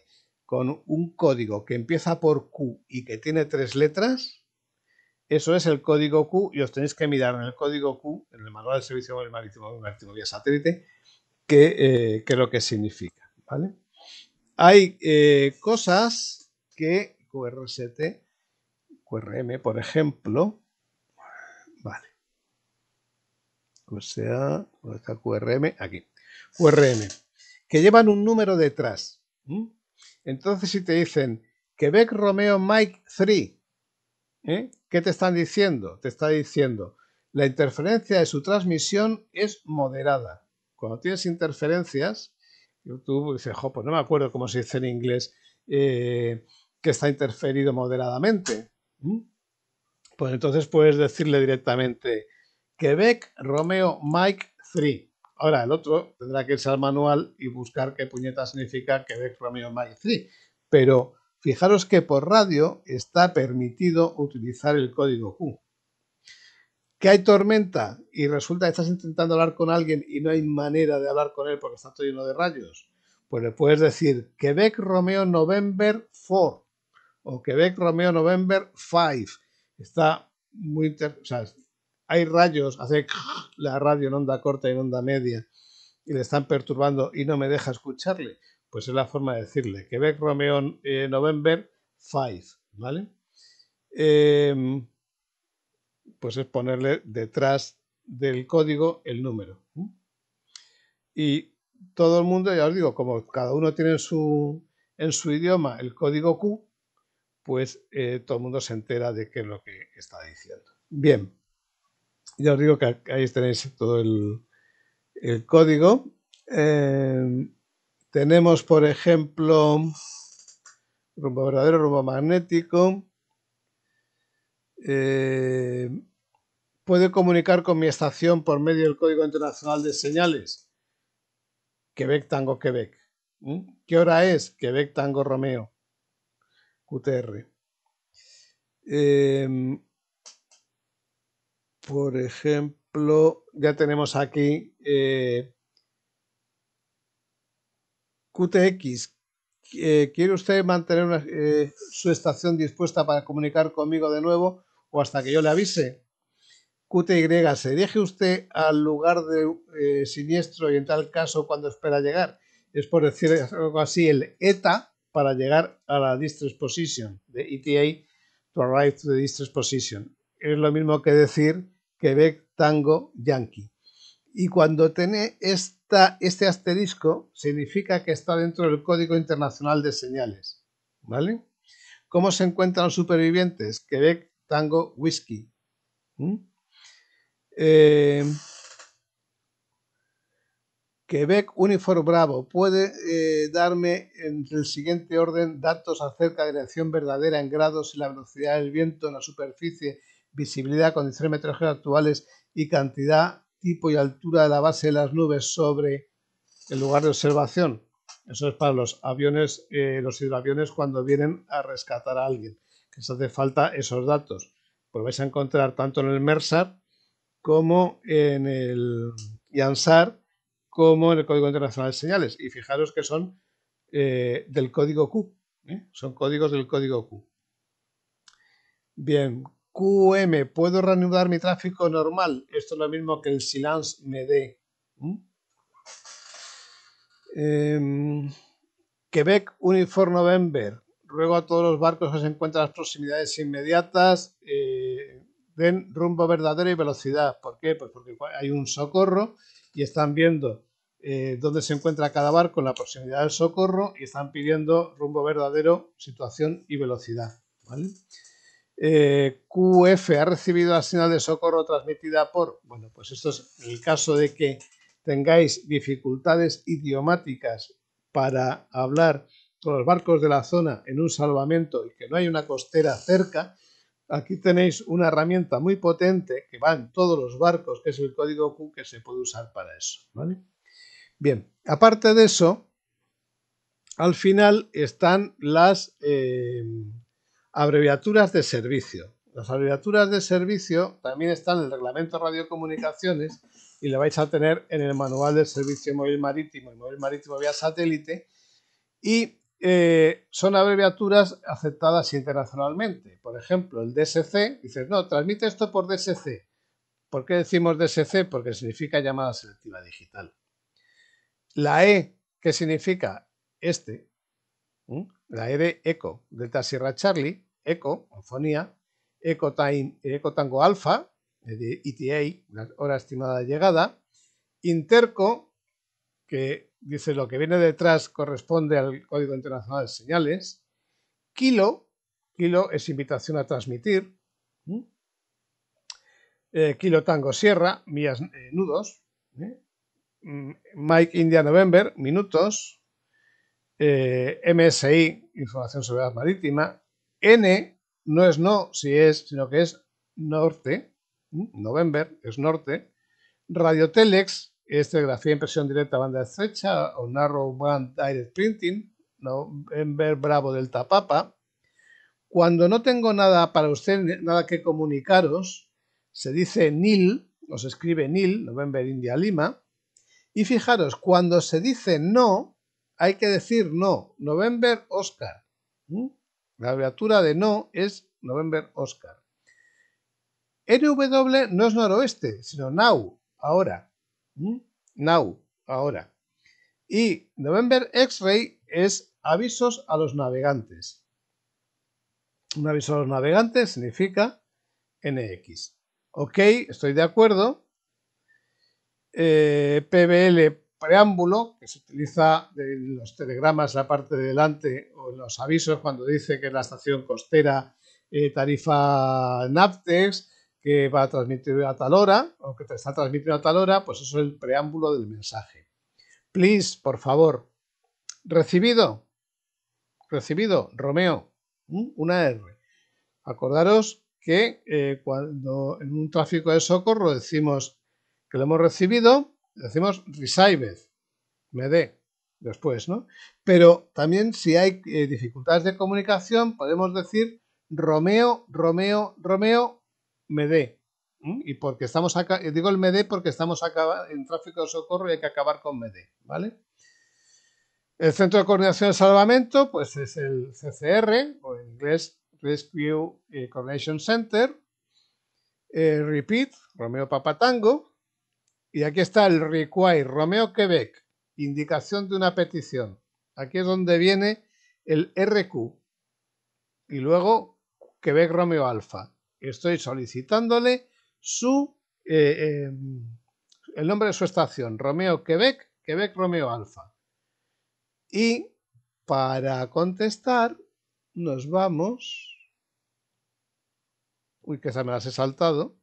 con un código que empieza por Q y que tiene tres letras, eso es el código Q y os tenéis que mirar en el código Q, en el manual de servicio marítimo de marítimo vía satélite, qué eh, es lo que significa. ¿vale? Hay eh, cosas que QRST, QRM, por ejemplo, vale. o sea, está QRM? Aquí. QRM, que llevan un número detrás. Entonces, si te dicen Quebec Romeo Mike 3, ¿eh? ¿Qué te están diciendo? Te está diciendo, la interferencia de su transmisión es moderada. Cuando tienes interferencias, YouTube dice, jo, pues no me acuerdo cómo se dice en inglés, eh, que está interferido moderadamente. ¿Mm? Pues entonces puedes decirle directamente, Quebec Romeo Mike 3. Ahora el otro tendrá que irse al manual y buscar qué puñeta significa Quebec Romeo Mike 3. Pero Fijaros que por radio está permitido utilizar el código Q. Que hay tormenta y resulta que estás intentando hablar con alguien y no hay manera de hablar con él porque está todo lleno de rayos. Pues le puedes decir Quebec Romeo November 4 o Quebec Romeo November 5. Está muy interesante. hay rayos, hace la radio en onda corta y en onda media y le están perturbando y no me deja escucharle pues es la forma de decirle Quebec Romeo eh, November 5, ¿vale? Em, pues es ponerle detrás del código el número. Y todo el mundo, ya os digo, como cada uno tiene en su, en su idioma el código Q, pues eh, todo el mundo se entera de qué es lo que está diciendo. Bien, ya os digo que ahí tenéis todo el, código. Em, tenemos, por ejemplo, rumbo verdadero, rumbo magnético. Eh, puede comunicar con mi estación por medio del Código Internacional de Señales. Quebec Tango Quebec. ¿Mm? ¿Qué hora es? Quebec Tango Romeo. QTR. Eh, por ejemplo, ya tenemos aquí eh, QTX, eh, ¿quiere usted mantener eh, su estación dispuesta para comunicar conmigo de nuevo o hasta que yo le avise? QTY, ¿se dirige usted al lugar de eh, siniestro y en tal caso cuando espera llegar? Es por decir algo así, el ETA para llegar a la distress position, de ETA to arrive to the distress position. Es lo mismo que decir Quebec Tango Yankee. Y cuando tiene es este asterisco significa que está dentro del Código Internacional de Señales. ¿Vale? ¿Cómo se encuentran los supervivientes? Quebec, Tango, Whisky. Eh, Quebec Uniform Bravo, ¿puede eh, darme en el siguiente orden datos acerca de la dirección verdadera en grados y la velocidad del viento en la superficie, visibilidad, condiciones meteorológicas actuales y cantidad tipo y altura de la base de las nubes sobre el lugar de observación. Eso es para los aviones, eh, los hidroaviones cuando vienen a rescatar a alguien, que se hace falta esos datos. Pues vais a encontrar tanto en el MERSAR como en el IANSAR, como en el Código Internacional de Señales. Y fijaros que son eh, del código Q, ¿eh? son códigos del código Q. Bien, QM, ¿puedo reanudar mi tráfico normal? Esto es lo mismo que el silence me dé. Em, Quebec Unifor November. Ruego a todos los barcos que se encuentran en las proximidades inmediatas eh, den rumbo verdadero y velocidad. ¿Por qué? Pues porque hay un socorro y están viendo eh, dónde se encuentra cada barco en la proximidad del socorro y están pidiendo rumbo verdadero, situación y velocidad. ¿vale? Eh, QF ha recibido la señal de socorro transmitida por, bueno, pues esto es el caso de que tengáis dificultades idiomáticas para hablar con los barcos de la zona en un salvamento y que no hay una costera cerca, aquí tenéis una herramienta muy potente que va en todos los barcos, que es el código Q que se puede usar para eso. Bien, aparte de eso, al final están las... Eh, Abreviaturas de servicio. Las abreviaturas de servicio también están en el Reglamento de Radiocomunicaciones y le vais a tener en el Manual del Servicio Móvil Marítimo y Móvil Marítimo vía Satélite. Y eh, son abreviaturas aceptadas internacionalmente. Por ejemplo, el DSC, dices, no, transmite esto por DSC. ¿Por qué decimos DSC? Porque significa llamada selectiva digital. La E, que significa este, la e Eco, Delta Sierra Charlie, Eco, Onfonía, Eco, time, Eco Tango Alfa, ETA, eh, e la hora estimada de llegada, Interco, que dice lo que viene detrás corresponde al Código Internacional de Señales, Kilo, Kilo es invitación a transmitir, eh, Kilo Tango Sierra, millas eh, nudos, mm, Mike India November, minutos, eh, MSI, Información sobre Marítima, N no es no si es, sino que es norte, November es norte, Radio Telex, es este impresión directa banda estrecha o narrow band direct printing, November Bravo Delta Papa. Cuando no tengo nada para usted, nada que comunicaros, se dice NIL, o escribe NIL, November India Lima. Y fijaros, cuando se dice no, hay que decir no. November Oscar. La abreviatura de no es November Oscar. NW no es noroeste, sino now, ahora. Now, ahora. Y November X-Ray es avisos a los navegantes. Un aviso a los navegantes significa NX. Ok, estoy de acuerdo. Eh, PBL preámbulo que se utiliza en los telegramas, la parte de delante o en los avisos cuando dice que la estación costera eh, tarifa NAPTEX, que va a transmitir a tal hora o que te está transmitiendo a tal hora, pues eso es el preámbulo del mensaje. Please, por favor. Recibido. Recibido, Romeo. ¿Mm? Una R. Acordaros que eh, cuando en un tráfico de socorro decimos que lo hemos recibido, decimos received, me después, ¿no? Pero también si hay eh, dificultades de comunicación, podemos decir Romeo, Romeo, Romeo, MEDE. Y porque estamos acá, eh, digo el MEDE porque estamos acá en tráfico de socorro y hay que acabar con MEDE, ¿vale? El Centro de Coordinación de Salvamento, pues es el CCR, o el inglés Rescue eh, Coordination Center. repeat, Romeo Papatango. Y aquí está el require, Romeo Quebec, indicación de una petición. Aquí es donde viene el RQ. Y luego Quebec Romeo Alfa. Estoy solicitándole su eh, em, el nombre de su estación, Romeo Quebec, Quebec Romeo Alfa. Y para contestar nos vamos... Uy, que se me las he saltado.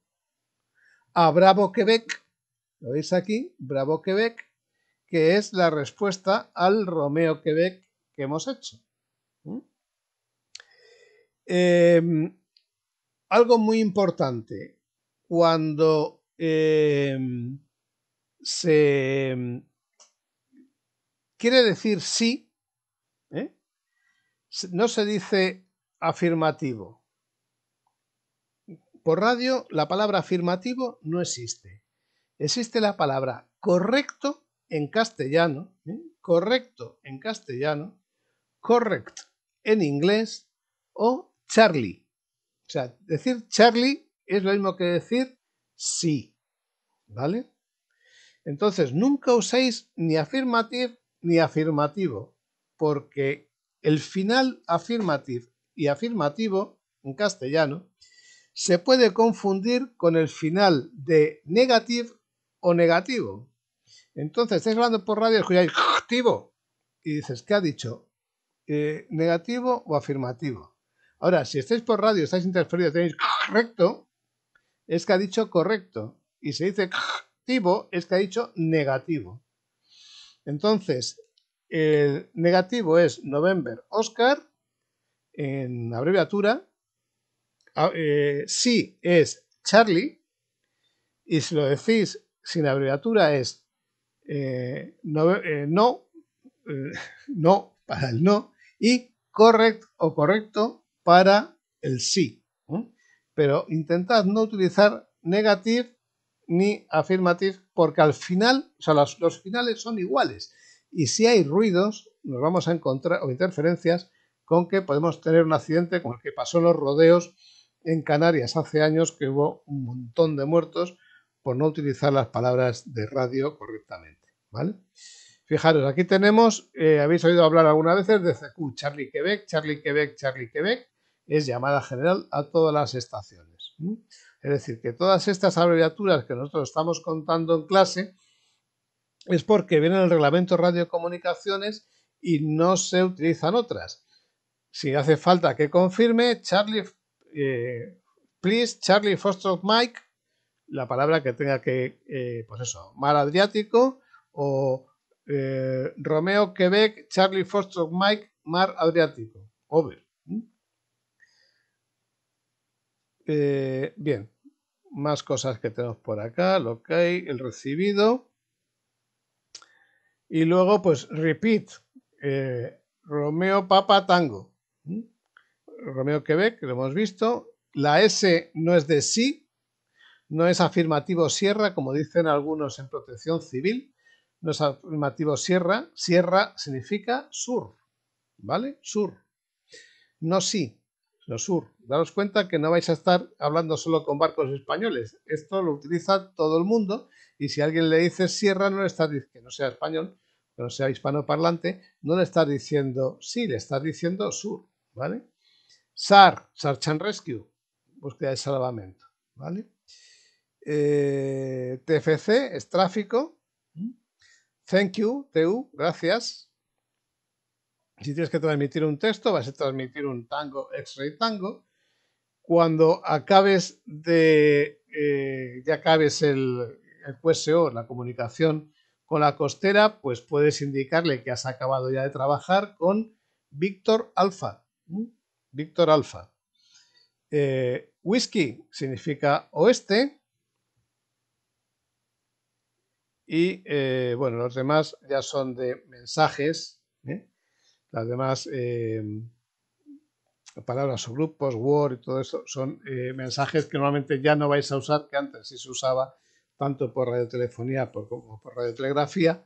A Bravo Quebec lo veis aquí, Bravo Quebec, que es la respuesta al Romeo Quebec que hemos hecho. ¿Mm? Em, algo muy importante, cuando em, se em, quiere decir sí, ¿eh? no se dice afirmativo. Por radio la palabra afirmativo no existe existe la palabra correcto en castellano, ¿eh? correcto en castellano, correct en inglés o Charlie. O sea, decir Charlie es lo mismo que decir sí, ¿vale? Entonces, nunca uséis ni affirmative ni afirmativo, porque el final affirmative y afirmativo en castellano se puede confundir con el final de negative o negativo. Entonces, estáis hablando por radio, escucháis activo y dices, ¿qué ha dicho? Eh, ¿Negativo o afirmativo? Ahora, si estáis por radio, estáis interferidos, tenéis correcto, es que ha dicho correcto. Y se dice activo, es que ha dicho negativo. Entonces, el negativo es November Oscar, en abreviatura. si ah, eh, sí es Charlie. Y si lo decís sin abreviatura es eh, eh, eh, no, para el no y correct o correcto para el sí. Pero intentad no utilizar negative ni affirmative porque al final, o sea, los, los finales son iguales. Y si hay ruidos, nos vamos a encontrar, o interferencias, con que podemos tener un accidente como el que pasó en los rodeos en Canarias hace años, que hubo un montón de muertos, por no utilizar las palabras de radio correctamente, ¿vale? Fijaros, aquí tenemos, eh, habéis oído hablar algunas veces de CQ, Charlie Quebec, Charlie Quebec, Charlie Quebec, es llamada general a todas las estaciones. Es decir, que todas estas abreviaturas que nosotros estamos contando en clase es porque vienen el reglamento radiocomunicaciones y no se utilizan otras. Si hace falta que confirme, Charlie, eh, please, Charlie Foster Mike, la palabra que tenga que, eh, pues eso, Mar Adriático o eh, Romeo Quebec, Charlie Foster Mike, Mar Adriático. Over. ¿Mm? Eh, bien, más cosas que tenemos por acá, lo que hay, el recibido. Y luego, pues, repeat, Romeo Papa Tango. ¿Mm? Romeo Quebec, lo hemos visto. La S no es de sí, no es afirmativo sierra, como dicen algunos en protección civil, no es afirmativo sierra, sierra significa sur, ¿vale? Sur. No sí, no sur. Daros cuenta que no vais a estar hablando solo con barcos españoles, esto lo utiliza todo el mundo y si alguien le dice sierra no le está diciendo que no sea español, que no sea hispanoparlante, no le está diciendo sí, le estás diciendo sur, ¿vale? SAR, Search and Rescue, búsqueda de salvamento, ¿vale? Eh, TFC es tráfico. Thank you, TU, gracias. Si tienes que transmitir un texto, vas a transmitir un tango, X-ray tango. Cuando acabes de, eh, ya acabes el, el QSO, la comunicación con la costera, pues puedes indicarle que has acabado ya de trabajar con Víctor Alfa. Víctor Alfa. Eh, whisky significa oeste. Y eh, bueno, los demás ya son de mensajes, ¿eh? las demás eh, palabras o grupos, Word y todo eso, son mensajes que normalmente ya no vais a usar, que antes sí se usaba tanto por radiotelefonía como por radiotelegrafía,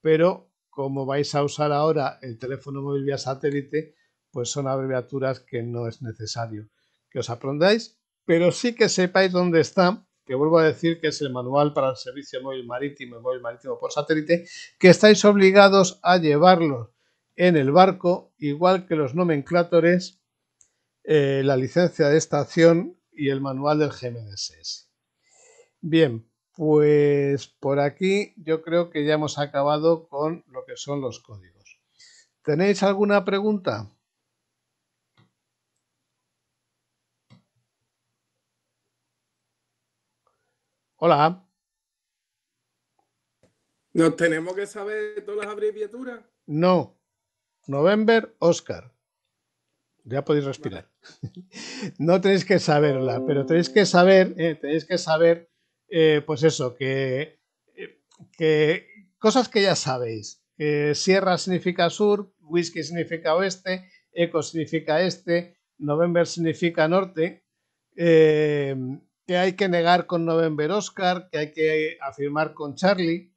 pero como vais a usar ahora el teléfono móvil vía satélite, pues son abreviaturas que no es necesario que os aprendáis, pero sí que sepáis dónde están que vuelvo a decir que es el manual para el servicio móvil marítimo y móvil marítimo por satélite, que estáis obligados a llevarlo en el barco, igual que los nomenclátores, eh, la licencia de estación y el manual del GMDSS. Bien, pues por aquí yo creo que ya hemos acabado con lo que son los códigos. ¿Tenéis alguna pregunta? Hola. ¿Nos tenemos que saber todas las abreviaturas? No. November, Oscar. Ya podéis respirar. no tenéis que saberla, pero tenéis que saber, eh, tenéis que saber, eh, pues eso, eh, que, cosas que ya sabéis. sierra significa sur, whisky significa oeste, eco significa este, November significa norte. Eh, que hay que negar con November Oscar, que hay que afirmar con Charlie,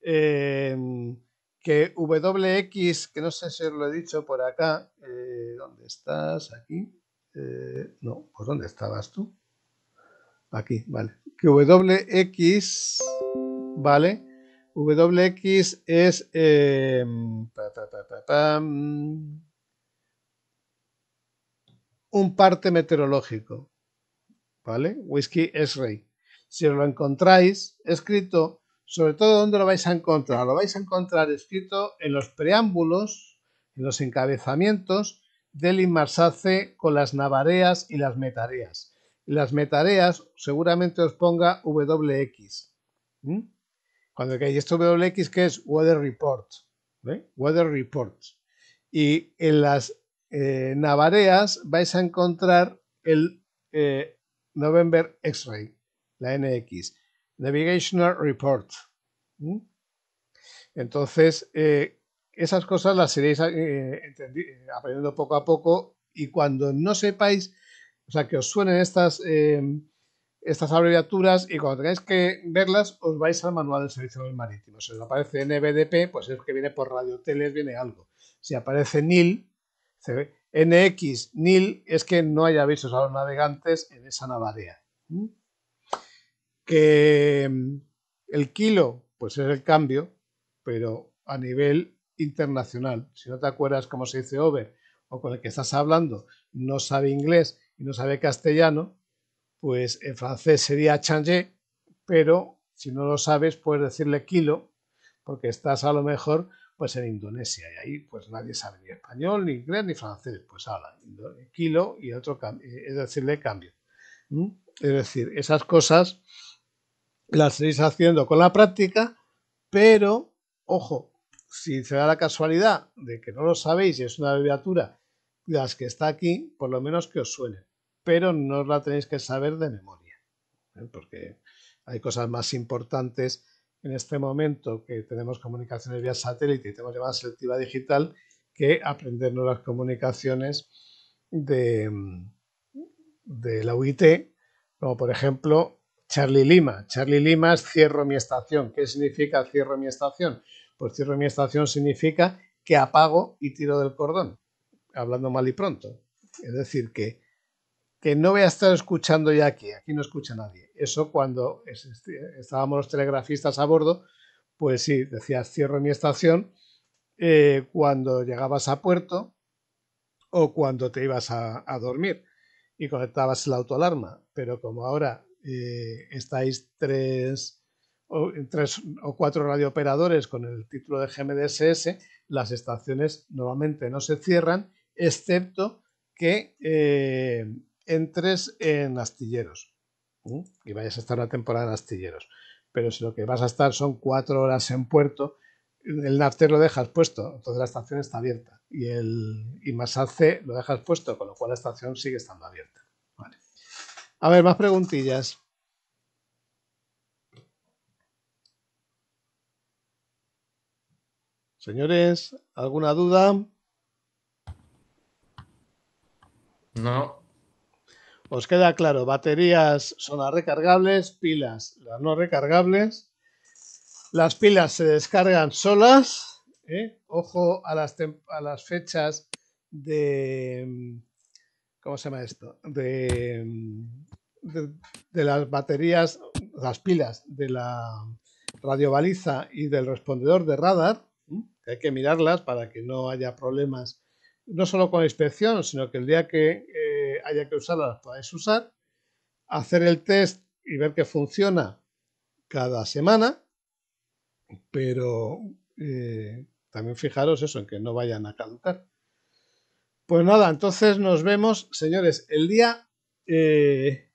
em, que WX, que no sé si os lo he dicho por acá, eh, ¿dónde estás? Aquí. Eh, no, ¿por pues ¿dónde estabas tú? Aquí, vale. Que WX, vale. WX es... Em, un parte meteorológico. ¿vale? Whisky es rey. Si lo encontráis escrito, sobre todo dónde lo vais a encontrar, lo vais a encontrar escrito en los preámbulos, en los encabezamientos del Inmarsace con las navareas y las metareas. las metareas seguramente os ponga WX. Cuando que hay esto WX que es Weather Report. Weather Report. Y en las eh, navareas vais a encontrar el eh, November X-Ray, la NX, Navigational Report. ¿Mm? Entonces, eh, esas cosas las iréis eh, eh, aprendiendo poco a poco y cuando no sepáis, o sea, que os suenen estas, em, estas abreviaturas y cuando tengáis que verlas, os vais al manual del servicio marítimo. Si os aparece NBDP, pues es que viene por radioteles, viene algo. Si aparece NIL, se ve NX, NIL, es que no haya avisos a los navegantes en esa navarea. Que mm, el kilo, pues es el cambio, pero a nivel internacional. Si no te acuerdas cómo se dice over o con el que estás hablando no sabe inglés y no sabe castellano, pues en francés sería change, pero si no lo sabes puedes decirle kilo porque estás a lo mejor pues en Indonesia y ahí pues nadie sabe ni español, ni inglés, ni francés, pues habla kilo y otro cambio, eh, es decir, le cambio. Es decir, esas cosas las estáis haciendo con la práctica, pero ojo, si se da la casualidad de que no lo sabéis y es una abreviatura las que está aquí, por lo menos que os suene, pero no la tenéis que saber de memoria, ¿eh? porque hay cosas más importantes en este momento que tenemos comunicaciones vía satélite y tenemos llamada selectiva digital que aprendernos las comunicaciones de, mm, de la UIT, como por ejemplo Charlie Lima. Charlie Lima es cierro mi estación. ¿Qué significa cierro mi estación? Pues cierro mi estación significa que apago y tiro del cordón, hablando mal y pronto. Es decir, que que no voy a estar escuchando ya aquí, aquí no escucha nadie. Eso cuando estábamos los telegrafistas a bordo, pues sí, decías cierro mi estación eh, cuando llegabas a puerto o cuando te ibas a, dormir y conectabas la autoalarma. Pero como ahora eh, estáis tres o, cuatro radiooperadores con el título de GMDSS, las estaciones normalmente no se cierran, excepto que... Eh, entres en astilleros y vayas a estar una temporada en astilleros. Pero si lo que vas a estar son cuatro horas en puerto, el nafter lo dejas puesto, entonces la estación está abierta. Y el y más hace lo dejas puesto, con lo cual la estación sigue estando abierta. A ver, más preguntillas. Señores, ¿alguna duda? No. Os queda claro, baterías son las recargables, pilas las no recargables. Las pilas se descargan solas. ¿eh? Ojo a las, a las fechas de... ¿Cómo se llama esto? De, de, de las baterías, las pilas de la radiobaliza y del respondedor de radar. hay que mirarlas para que no haya problemas, no solo con la inspección, sino que el día que haya que usarla las podáis usar, hacer el test y ver que funciona cada semana, pero eh, también fijaros eso, en que no vayan a caducar. Pues nada, entonces nos vemos, señores, el día... Eh,